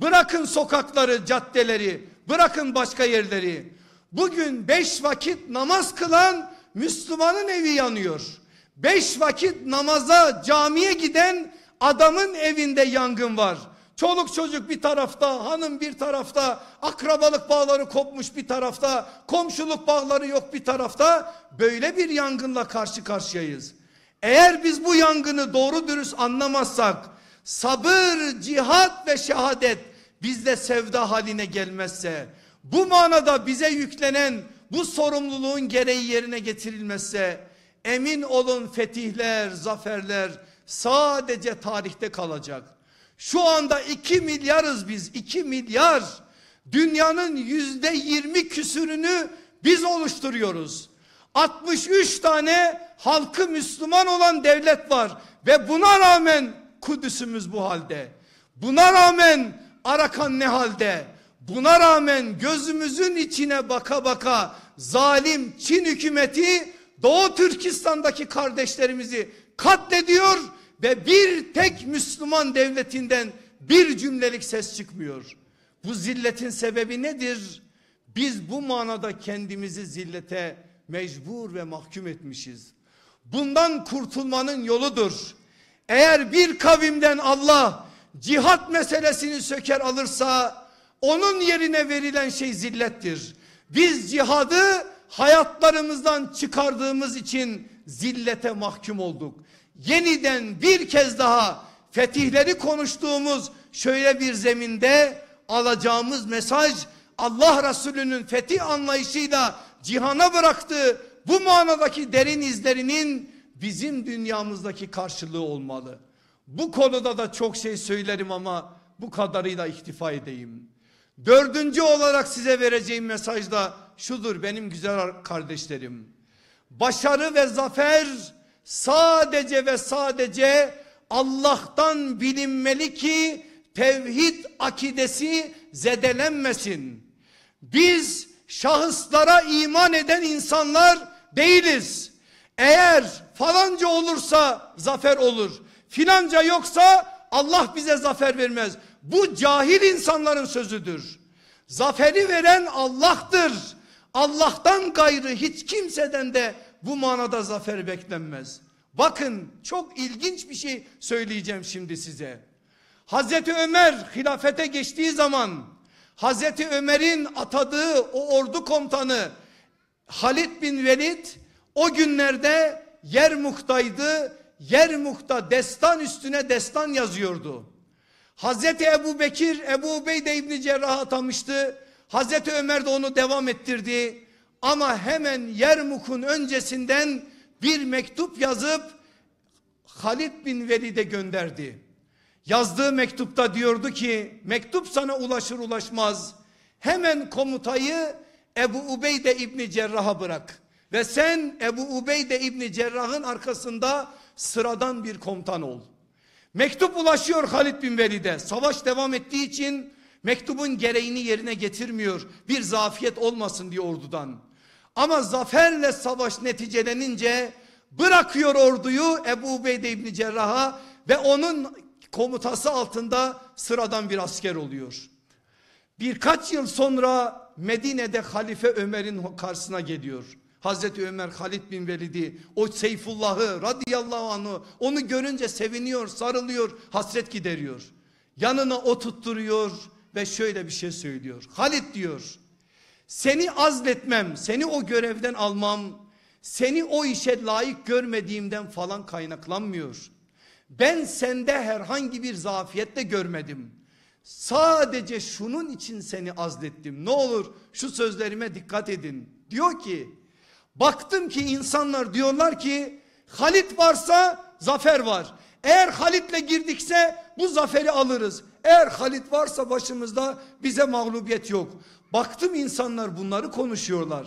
Bırakın sokakları, caddeleri, bırakın başka yerleri. Bugün beş vakit namaz kılan Müslümanın evi yanıyor. Beş vakit namaza camiye giden adamın evinde yangın var. Çoluk çocuk bir tarafta, hanım bir tarafta, akrabalık bağları kopmuş bir tarafta, komşuluk bağları yok bir tarafta. Böyle bir yangınla karşı karşıyayız. Eğer biz bu yangını doğru dürüst anlamazsak sabır, cihat ve şehadet bizde sevda haline gelmezse bu manada bize yüklenen bu sorumluluğun gereği yerine getirilmezse Emin olun fetihler, zaferler sadece tarihte kalacak. Şu anda 2 milyarız biz 2 milyar. Dünyanın yüzde 20 küsürünü biz oluşturuyoruz. 63 tane halkı Müslüman olan devlet var ve buna rağmen Kudüs'ümüz bu halde. Buna rağmen Arakan ne halde? Buna rağmen gözümüzün içine baka baka zalim Çin hükümeti Doğu Türkistan'daki kardeşlerimizi katlediyor ve bir tek Müslüman devletinden bir cümlelik ses çıkmıyor. Bu zilletin sebebi nedir? Biz bu manada kendimizi zillete mecbur ve mahkum etmişiz. Bundan kurtulmanın yoludur. Eğer bir kavimden Allah cihat meselesini söker alırsa onun yerine verilen şey zillettir. Biz cihadı hayatlarımızdan çıkardığımız için zillete mahkum olduk. Yeniden bir kez daha fetihleri konuştuğumuz şöyle bir zeminde alacağımız mesaj Allah Resulü'nün fetih anlayışıyla cihana bıraktığı bu manadaki derin izlerinin bizim dünyamızdaki karşılığı olmalı. Bu konuda da çok şey söylerim ama bu kadarıyla iktifa edeyim. Dördüncü olarak size vereceğim mesaj da şudur benim güzel kardeşlerim. Başarı ve zafer sadece ve sadece Allah'tan bilinmeli ki tevhid akidesi zedelenmesin. Biz şahıslara iman eden insanlar değiliz. Eğer falanca olursa zafer olur. Filanca yoksa Allah bize zafer vermez. Bu cahil insanların sözüdür. Zaferi veren Allah'tır. Allah'tan gayrı hiç kimseden de bu manada zafer beklenmez. Bakın çok ilginç bir şey söyleyeceğim şimdi size. Hazreti Ömer hilafete geçtiği zaman Hazreti Ömer'in atadığı o ordu komutanı Halid bin Velid o günlerde Yermuk'taydı. Yermuk'ta destan üstüne destan yazıyordu. Hazreti Ebu Bekir Ebu Ubeyde İbni Cerrah atamıştı. Hazreti Ömer de onu devam ettirdi. Ama hemen Yermuk'un öncesinden bir mektup yazıp Halid bin Velid'e gönderdi. Yazdığı mektupta diyordu ki mektup sana ulaşır ulaşmaz hemen komutayı Ebu Ubeyde İbni Cerrah'a bırak. Ve sen Ebu Ubeyde İbni Cerrah'ın arkasında sıradan bir komutan ol. Mektup ulaşıyor Halid bin Velid'e. Savaş devam ettiği için mektubun gereğini yerine getirmiyor. Bir zafiyet olmasın diye ordudan. Ama zaferle savaş neticelenince bırakıyor orduyu Ebu Ubeyde İbni Cerrah'a ve onun komutası altında sıradan bir asker oluyor. Birkaç yıl sonra Medine'de Halife Ömer'in karşısına geliyor. Hazreti Ömer Halid bin Velid'i o Seyfullah'ı radıyallahu anh'ı onu görünce seviniyor sarılıyor hasret gideriyor. Yanına o ve şöyle bir şey söylüyor. Halid diyor seni azletmem seni o görevden almam seni o işe layık görmediğimden falan kaynaklanmıyor. Ben sende herhangi bir zafiyette görmedim. Sadece şunun için seni azlettim. Ne olur şu sözlerime dikkat edin. Diyor ki Baktım ki insanlar diyorlar ki Halit varsa zafer var. Eğer Halit'le girdikse bu zaferi alırız. Eğer Halit varsa başımızda bize mağlubiyet yok. Baktım insanlar bunları konuşuyorlar.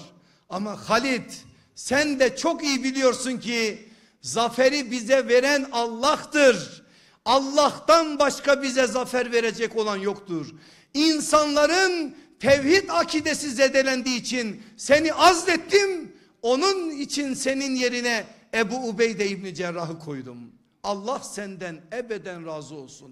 Ama Halit sen de çok iyi biliyorsun ki zaferi bize veren Allah'tır. Allah'tan başka bize zafer verecek olan yoktur. İnsanların tevhid akidesi zedelendiği için seni azlettim onun için senin yerine Ebu Ubeyde İbni Cerrah'ı koydum. Allah senden ebeden razı olsun.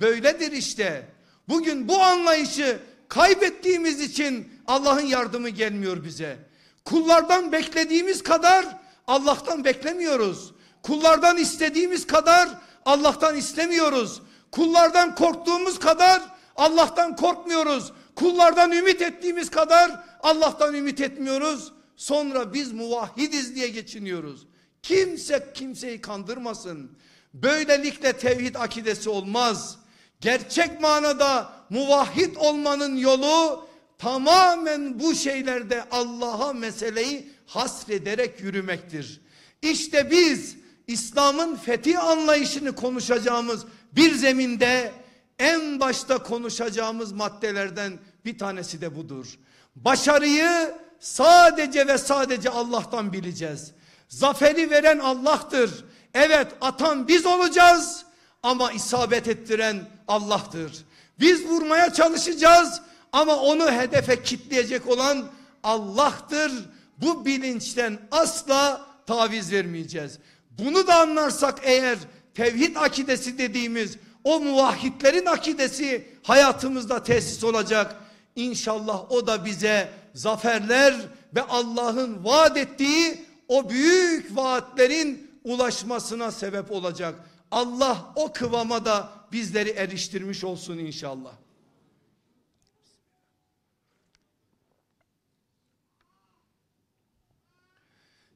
Böyledir işte. Bugün bu anlayışı kaybettiğimiz için Allah'ın yardımı gelmiyor bize. Kullardan beklediğimiz kadar Allah'tan beklemiyoruz. Kullardan istediğimiz kadar Allah'tan istemiyoruz. Kullardan korktuğumuz kadar Allah'tan korkmuyoruz. Kullardan ümit ettiğimiz kadar Allah'tan ümit etmiyoruz. Sonra biz muvahhidiz diye geçiniyoruz. Kimse kimseyi kandırmasın. Böylelikle tevhid akidesi olmaz. Gerçek manada muvahhid olmanın yolu tamamen bu şeylerde Allah'a meseleyi hasrederek yürümektir. İşte biz İslam'ın fetih anlayışını konuşacağımız bir zeminde en başta konuşacağımız maddelerden bir tanesi de budur. Başarıyı sadece ve sadece Allah'tan bileceğiz. Zaferi veren Allah'tır. Evet atan biz olacağız ama isabet ettiren Allah'tır. Biz vurmaya çalışacağız ama onu hedefe kitleyecek olan Allah'tır. Bu bilinçten asla taviz vermeyeceğiz. Bunu da anlarsak eğer tevhid akidesi dediğimiz o muvahhidlerin akidesi hayatımızda tesis olacak. İnşallah o da bize zaferler ve Allah'ın vaat ettiği o büyük vaatlerin ulaşmasına sebep olacak. Allah o kıvama da bizleri eriştirmiş olsun inşallah.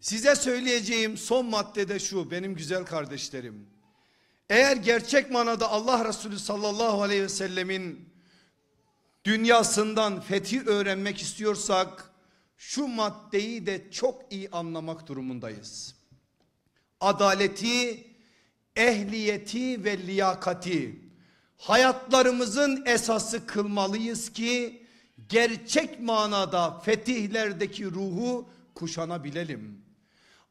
Size söyleyeceğim son maddede şu benim güzel kardeşlerim. Eğer gerçek manada Allah Resulü sallallahu aleyhi ve sellemin dünyasından fethi öğrenmek istiyorsak şu maddeyi de çok iyi anlamak durumundayız. Adaleti, ehliyeti ve liyakati hayatlarımızın esası kılmalıyız ki gerçek manada fetihlerdeki ruhu kuşanabilelim.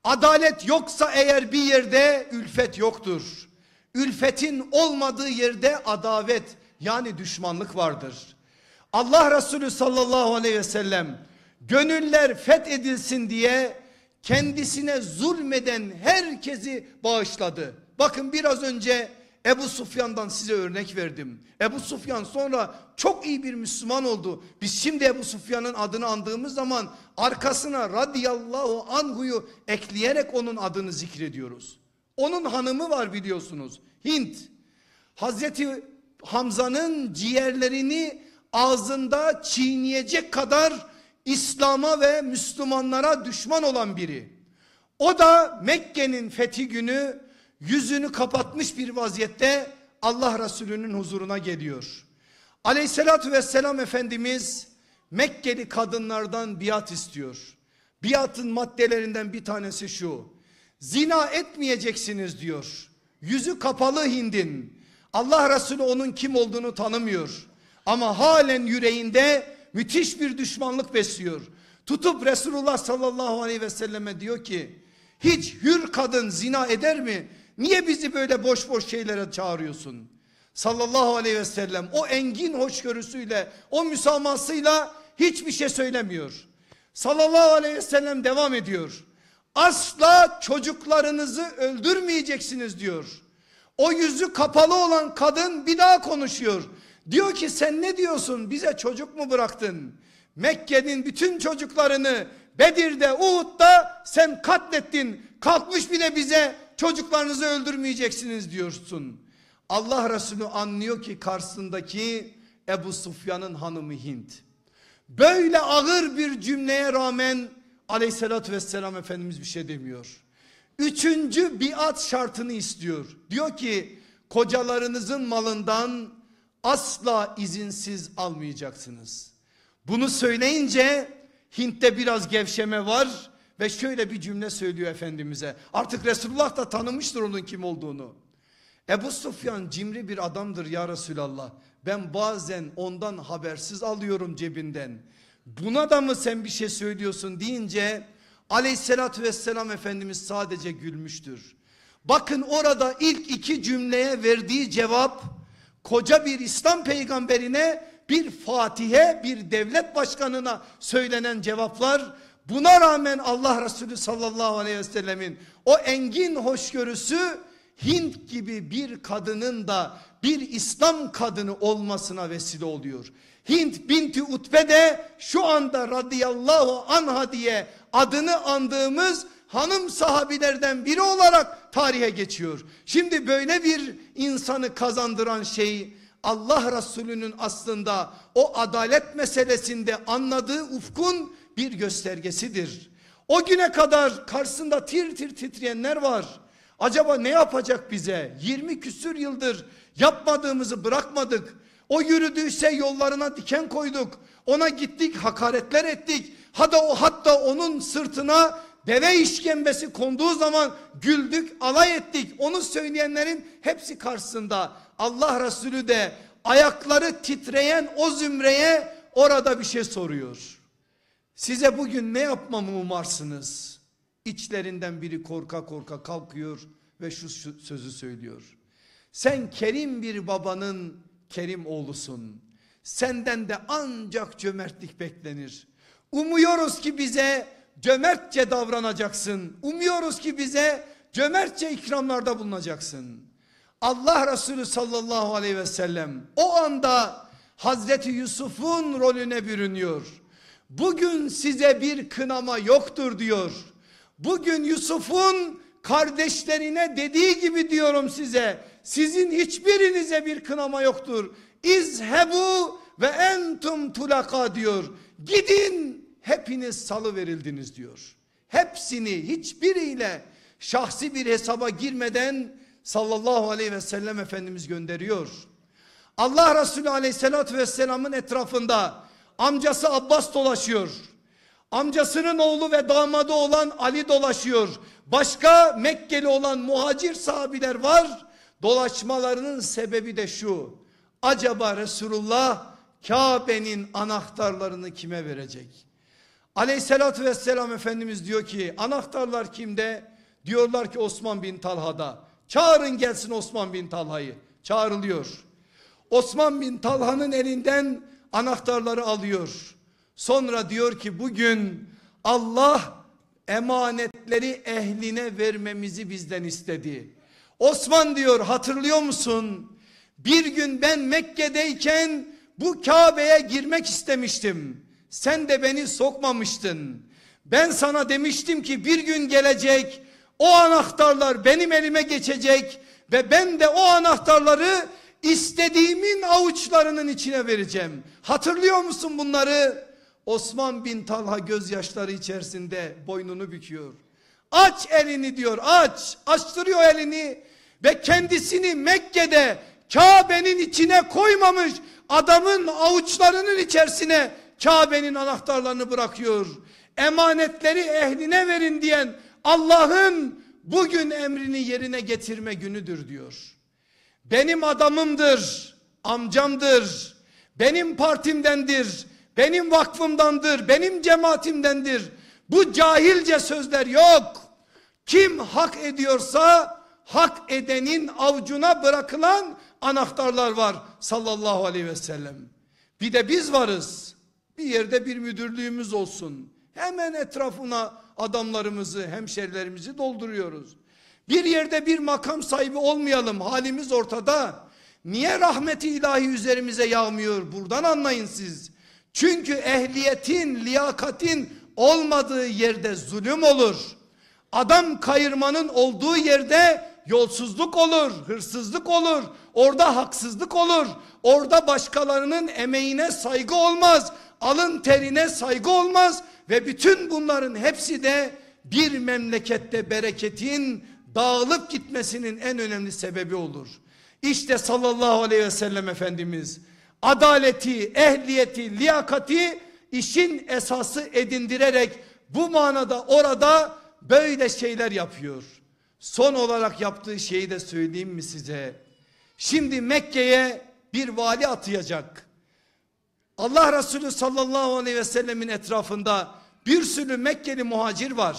Adalet yoksa eğer bir yerde ülfet yoktur. Ülfetin olmadığı yerde adavet yani düşmanlık vardır. Allah Resulü sallallahu aleyhi ve sellem gönüller fethedilsin diye kendisine zulmeden herkesi bağışladı. Bakın biraz önce Ebu Sufyan'dan size örnek verdim. Ebu Sufyan sonra çok iyi bir Müslüman oldu. Biz şimdi Ebu Sufyan'ın adını andığımız zaman arkasına radiyallahu anhuyu ekleyerek onun adını zikrediyoruz. Onun hanımı var biliyorsunuz Hint. Hazreti Hamza'nın ciğerlerini ağzında çiğneyecek kadar İslam'a ve Müslümanlara düşman olan biri. O da Mekke'nin fethi günü yüzünü kapatmış bir vaziyette Allah Resulü'nün huzuruna geliyor. Aleyhissalatü vesselam Efendimiz Mekkeli kadınlardan biat istiyor. Biatın maddelerinden bir tanesi şu. Zina etmeyeceksiniz diyor. Yüzü kapalı Hind'in. Allah Resulü onun kim olduğunu tanımıyor. Ama halen yüreğinde müthiş bir düşmanlık besliyor. Tutup Resulullah sallallahu aleyhi ve selleme diyor ki hiç hür kadın zina eder mi? Niye bizi böyle boş boş şeylere çağırıyorsun? Sallallahu aleyhi ve sellem o engin hoşgörüsüyle o müsamasıyla hiçbir şey söylemiyor. Sallallahu aleyhi ve sellem devam ediyor. Asla çocuklarınızı öldürmeyeceksiniz diyor. O yüzü kapalı olan kadın bir daha konuşuyor. Diyor ki sen ne diyorsun bize çocuk mu bıraktın? Mekke'nin bütün çocuklarını Bedir'de, Uhud'da sen katlettin. Kalkmış bile bize çocuklarınızı öldürmeyeceksiniz diyorsun. Allah Resulü anlıyor ki karşısındaki Ebu Sufyan'ın hanımı Hint. Böyle ağır bir cümleye rağmen aleyhissalatü vesselam Efendimiz bir şey demiyor. Üçüncü biat şartını istiyor. Diyor ki kocalarınızın malından asla izinsiz almayacaksınız. Bunu söyleyince Hint'te biraz gevşeme var ve şöyle bir cümle söylüyor Efendimiz'e. Artık Resulullah da tanımıştır onun kim olduğunu. Ebu Sufyan cimri bir adamdır ya Resulallah. Ben bazen ondan habersiz alıyorum cebinden. Buna da mı sen bir şey söylüyorsun deyince aleyhissalatü vesselam Efendimiz sadece gülmüştür. Bakın orada ilk iki cümleye verdiği cevap koca bir İslam peygamberine bir fatihe bir devlet başkanına söylenen cevaplar buna rağmen Allah Resulü sallallahu aleyhi ve sellemin o engin hoşgörüsü Hint gibi bir kadının da bir İslam kadını olmasına vesile oluyor. Hint binti Utbe de şu anda radıyallahu anha diye adını andığımız hanım sahabilerden biri olarak tarihe geçiyor. Şimdi böyle bir insanı kazandıran şey Allah Resulü'nün aslında o adalet meselesinde anladığı ufkun bir göstergesidir. O güne kadar karşısında tir tir titreyenler var. Acaba ne yapacak bize? 20 küsür yıldır yapmadığımızı bırakmadık. O yürüdüyse yollarına diken koyduk. Ona gittik hakaretler ettik. Hatta, o, hatta onun sırtına deve işkembesi konduğu zaman güldük, alay ettik. Onu söyleyenlerin hepsi karşısında Allah Resulü de ayakları titreyen o zümreye orada bir şey soruyor. Size bugün ne yapmamı umarsınız? İçlerinden biri korka korka kalkıyor ve şu sözü söylüyor. Sen kerim bir babanın kerim oğlusun. Senden de ancak cömertlik beklenir. Umuyoruz ki bize cömertçe davranacaksın. Umuyoruz ki bize cömertçe ikramlarda bulunacaksın. Allah Resulü sallallahu aleyhi ve sellem o anda Hazreti Yusuf'un rolüne bürünüyor. Bugün size bir kınama yoktur diyor. Bugün Yusuf'un kardeşlerine dediği gibi diyorum size. Sizin hiçbirinize bir kınama yoktur. İzhebu ve entum tulaka diyor. Gidin hepiniz salı verildiniz diyor. Hepsini hiçbiriyle şahsi bir hesaba girmeden sallallahu aleyhi ve sellem Efendimiz gönderiyor. Allah Resulü aleyhissalatü vesselamın etrafında amcası Abbas dolaşıyor. Amcasının oğlu ve damadı olan Ali dolaşıyor. Başka Mekkeli olan muhacir sahabiler var. Dolaşmalarının sebebi de şu. Acaba Resulullah Kabe'nin anahtarlarını kime verecek? Aleyhissalatü vesselam Efendimiz diyor ki anahtarlar kimde? Diyorlar ki Osman bin Talha'da. Çağırın gelsin Osman bin Talha'yı. Çağrılıyor. Osman bin Talha'nın elinden anahtarları alıyor. Sonra diyor ki bugün Allah emanetleri ehline vermemizi bizden istedi. Osman diyor hatırlıyor musun? Bir gün ben Mekke'deyken bu Kabe'ye girmek istemiştim. Sen de beni sokmamıştın. Ben sana demiştim ki bir gün gelecek o anahtarlar benim elime geçecek ve ben de o anahtarları istediğimin avuçlarının içine vereceğim. Hatırlıyor musun bunları? Osman bin Talha gözyaşları içerisinde boynunu büküyor. Aç elini diyor aç açtırıyor elini ve kendisini Mekke'de Kabe'nin içine koymamış adamın avuçlarının içerisine Kabe'nin anahtarlarını bırakıyor. Emanetleri ehline verin diyen Allah'ın bugün emrini yerine getirme günüdür diyor. Benim adamımdır, amcamdır, benim partimdendir, benim vakfımdandır, benim cemaatimdendir. Bu cahilce sözler yok. Kim hak ediyorsa hak edenin avcuna bırakılan anahtarlar var sallallahu aleyhi ve sellem. Bir de biz varız bir yerde bir müdürlüğümüz olsun. Hemen etrafına adamlarımızı, hemşerilerimizi dolduruyoruz. Bir yerde bir makam sahibi olmayalım halimiz ortada. Niye rahmeti ilahi üzerimize yağmıyor buradan anlayın siz. Çünkü ehliyetin, liyakatin olmadığı yerde zulüm olur. Adam kayırmanın olduğu yerde yolsuzluk olur, hırsızlık olur, orada haksızlık olur. Orada başkalarının emeğine saygı olmaz alın terine saygı olmaz ve bütün bunların hepsi de bir memlekette bereketin dağılıp gitmesinin en önemli sebebi olur. İşte sallallahu aleyhi ve sellem Efendimiz adaleti, ehliyeti, liyakati işin esası edindirerek bu manada orada böyle şeyler yapıyor. Son olarak yaptığı şeyi de söyleyeyim mi size? Şimdi Mekke'ye bir vali atayacak. Allah Resulü sallallahu aleyhi ve sellemin etrafında bir sürü Mekkeli muhacir var.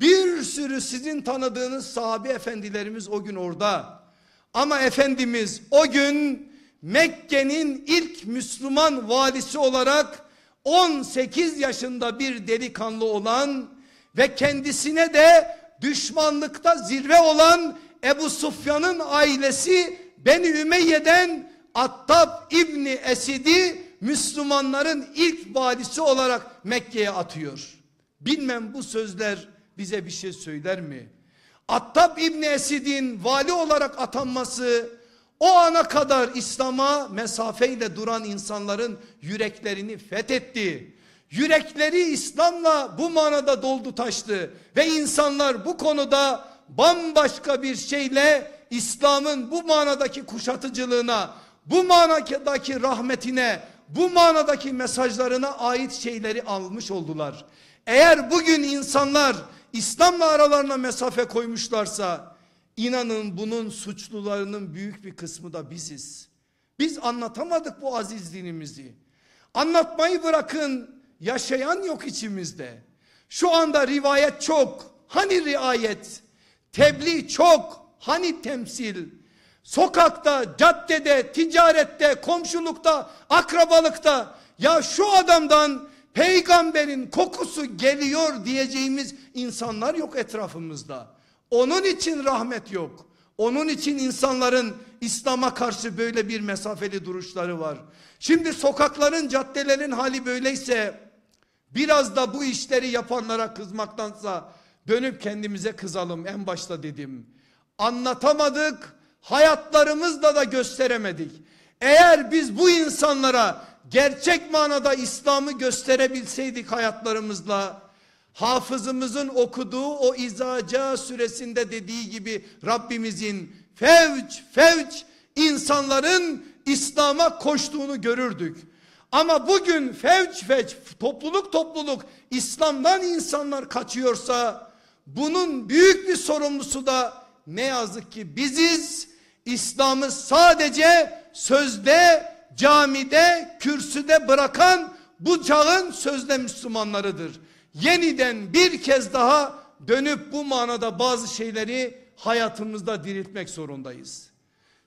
Bir sürü sizin tanıdığınız sahabi efendilerimiz o gün orada. Ama Efendimiz o gün Mekke'nin ilk Müslüman valisi olarak 18 yaşında bir delikanlı olan ve kendisine de düşmanlıkta zirve olan Ebu Sufyan'ın ailesi Beni Ümeyye'den Attab İbni Esid'i Müslümanların ilk valisi olarak Mekke'ye atıyor. Bilmem bu sözler bize bir şey söyler mi? Attab İbni Esid'in vali olarak atanması o ana kadar İslam'a mesafeyle duran insanların yüreklerini fethetti. Yürekleri İslam'la bu manada doldu taştı ve insanlar bu konuda bambaşka bir şeyle İslam'ın bu manadaki kuşatıcılığına, bu manadaki rahmetine, bu manadaki mesajlarına ait şeyleri almış oldular. Eğer bugün insanlar İslam'la aralarına mesafe koymuşlarsa inanın bunun suçlularının büyük bir kısmı da biziz. Biz anlatamadık bu aziz dinimizi. Anlatmayı bırakın yaşayan yok içimizde. Şu anda rivayet çok hani riayet tebliğ çok hani temsil Sokakta, caddede, ticarette, komşulukta, akrabalıkta ya şu adamdan peygamberin kokusu geliyor diyeceğimiz insanlar yok etrafımızda. Onun için rahmet yok. Onun için insanların İslam'a karşı böyle bir mesafeli duruşları var. Şimdi sokakların, caddelerin hali böyleyse biraz da bu işleri yapanlara kızmaktansa dönüp kendimize kızalım en başta dedim. Anlatamadık hayatlarımızla da gösteremedik. Eğer biz bu insanlara gerçek manada İslam'ı gösterebilseydik hayatlarımızla hafızımızın okuduğu o izaca süresinde dediği gibi Rabbimizin fevç fevç insanların İslam'a koştuğunu görürdük. Ama bugün fevç fevç topluluk topluluk İslam'dan insanlar kaçıyorsa bunun büyük bir sorumlusu da ne yazık ki biziz İslam'ı sadece sözde, camide, kürsüde bırakan bu çağın sözde Müslümanlarıdır. Yeniden bir kez daha dönüp bu manada bazı şeyleri hayatımızda diriltmek zorundayız.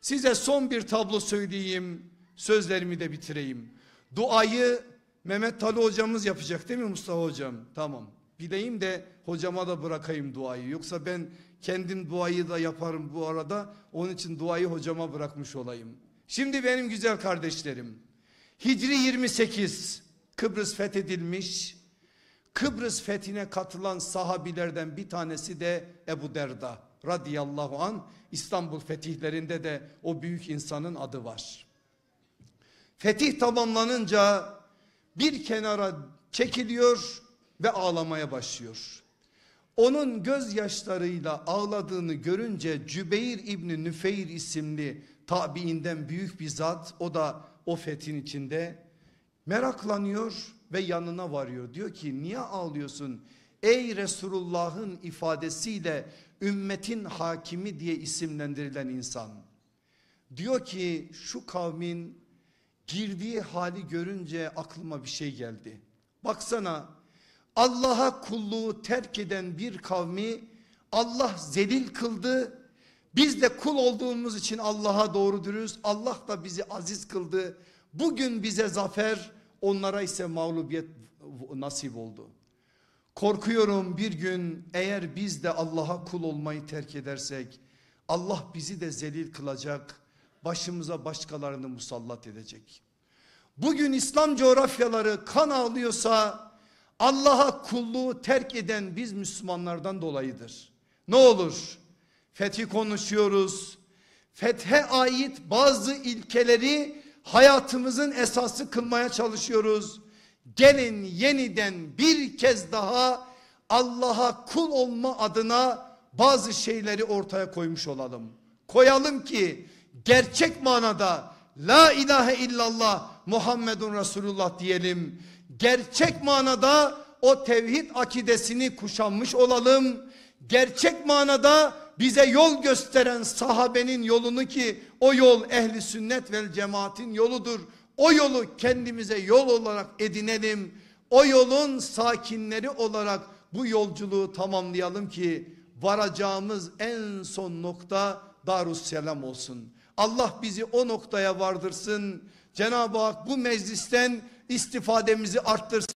Size son bir tablo söyleyeyim, sözlerimi de bitireyim. Duayı Mehmet Tali hocamız yapacak değil mi Mustafa hocam? Tamam. Bileyim de hocama da bırakayım duayı. Yoksa ben Kendim duayı da yaparım bu arada. Onun için duayı hocama bırakmış olayım. Şimdi benim güzel kardeşlerim. Hicri 28 Kıbrıs fethedilmiş. Kıbrıs fethine katılan sahabilerden bir tanesi de Ebu Derda radıyallahu an İstanbul fetihlerinde de o büyük insanın adı var. Fetih tamamlanınca bir kenara çekiliyor ve ağlamaya başlıyor onun gözyaşlarıyla ağladığını görünce Cübeyr İbni Nüfeyr isimli tabiinden büyük bir zat o da o fethin içinde meraklanıyor ve yanına varıyor. Diyor ki niye ağlıyorsun? Ey Resulullah'ın ifadesiyle ümmetin hakimi diye isimlendirilen insan. Diyor ki şu kavmin girdiği hali görünce aklıma bir şey geldi. Baksana Allah'a kulluğu terk eden bir kavmi Allah zelil kıldı. Biz de kul olduğumuz için Allah'a doğru dürüz. Allah da bizi aziz kıldı. Bugün bize zafer onlara ise mağlubiyet nasip oldu. Korkuyorum bir gün eğer biz de Allah'a kul olmayı terk edersek Allah bizi de zelil kılacak başımıza başkalarını musallat edecek. Bugün İslam coğrafyaları kan ağlıyorsa Allah'a kulluğu terk eden biz Müslümanlardan dolayıdır. Ne olur fethi konuşuyoruz. Fethe ait bazı ilkeleri hayatımızın esası kılmaya çalışıyoruz. Gelin yeniden bir kez daha Allah'a kul olma adına bazı şeyleri ortaya koymuş olalım. Koyalım ki gerçek manada la ilahe illallah Muhammedun Resulullah diyelim gerçek manada o tevhid akidesini kuşanmış olalım. Gerçek manada bize yol gösteren sahabenin yolunu ki o yol ehli sünnet ve cemaatin yoludur. O yolu kendimize yol olarak edinelim. O yolun sakinleri olarak bu yolculuğu tamamlayalım ki varacağımız en son nokta Darusselam olsun. Allah bizi o noktaya vardırsın. Cenab-ı Hak bu meclisten istifademizi arttırsın.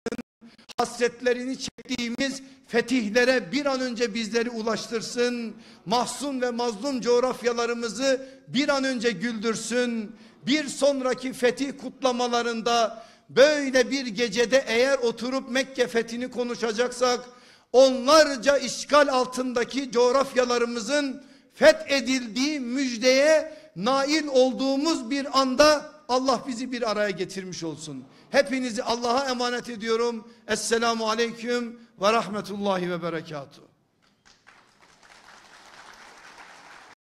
Hasretlerini çektiğimiz fetihlere bir an önce bizleri ulaştırsın. Mahzun ve mazlum coğrafyalarımızı bir an önce güldürsün. Bir sonraki fetih kutlamalarında böyle bir gecede eğer oturup Mekke fethini konuşacaksak onlarca işgal altındaki coğrafyalarımızın fethedildiği müjdeye nail olduğumuz bir anda Allah bizi bir araya getirmiş olsun. Hepinizi Allah'a emanet ediyorum. Esselamu Aleyküm ve Rahmetullahi ve Berekatuhu.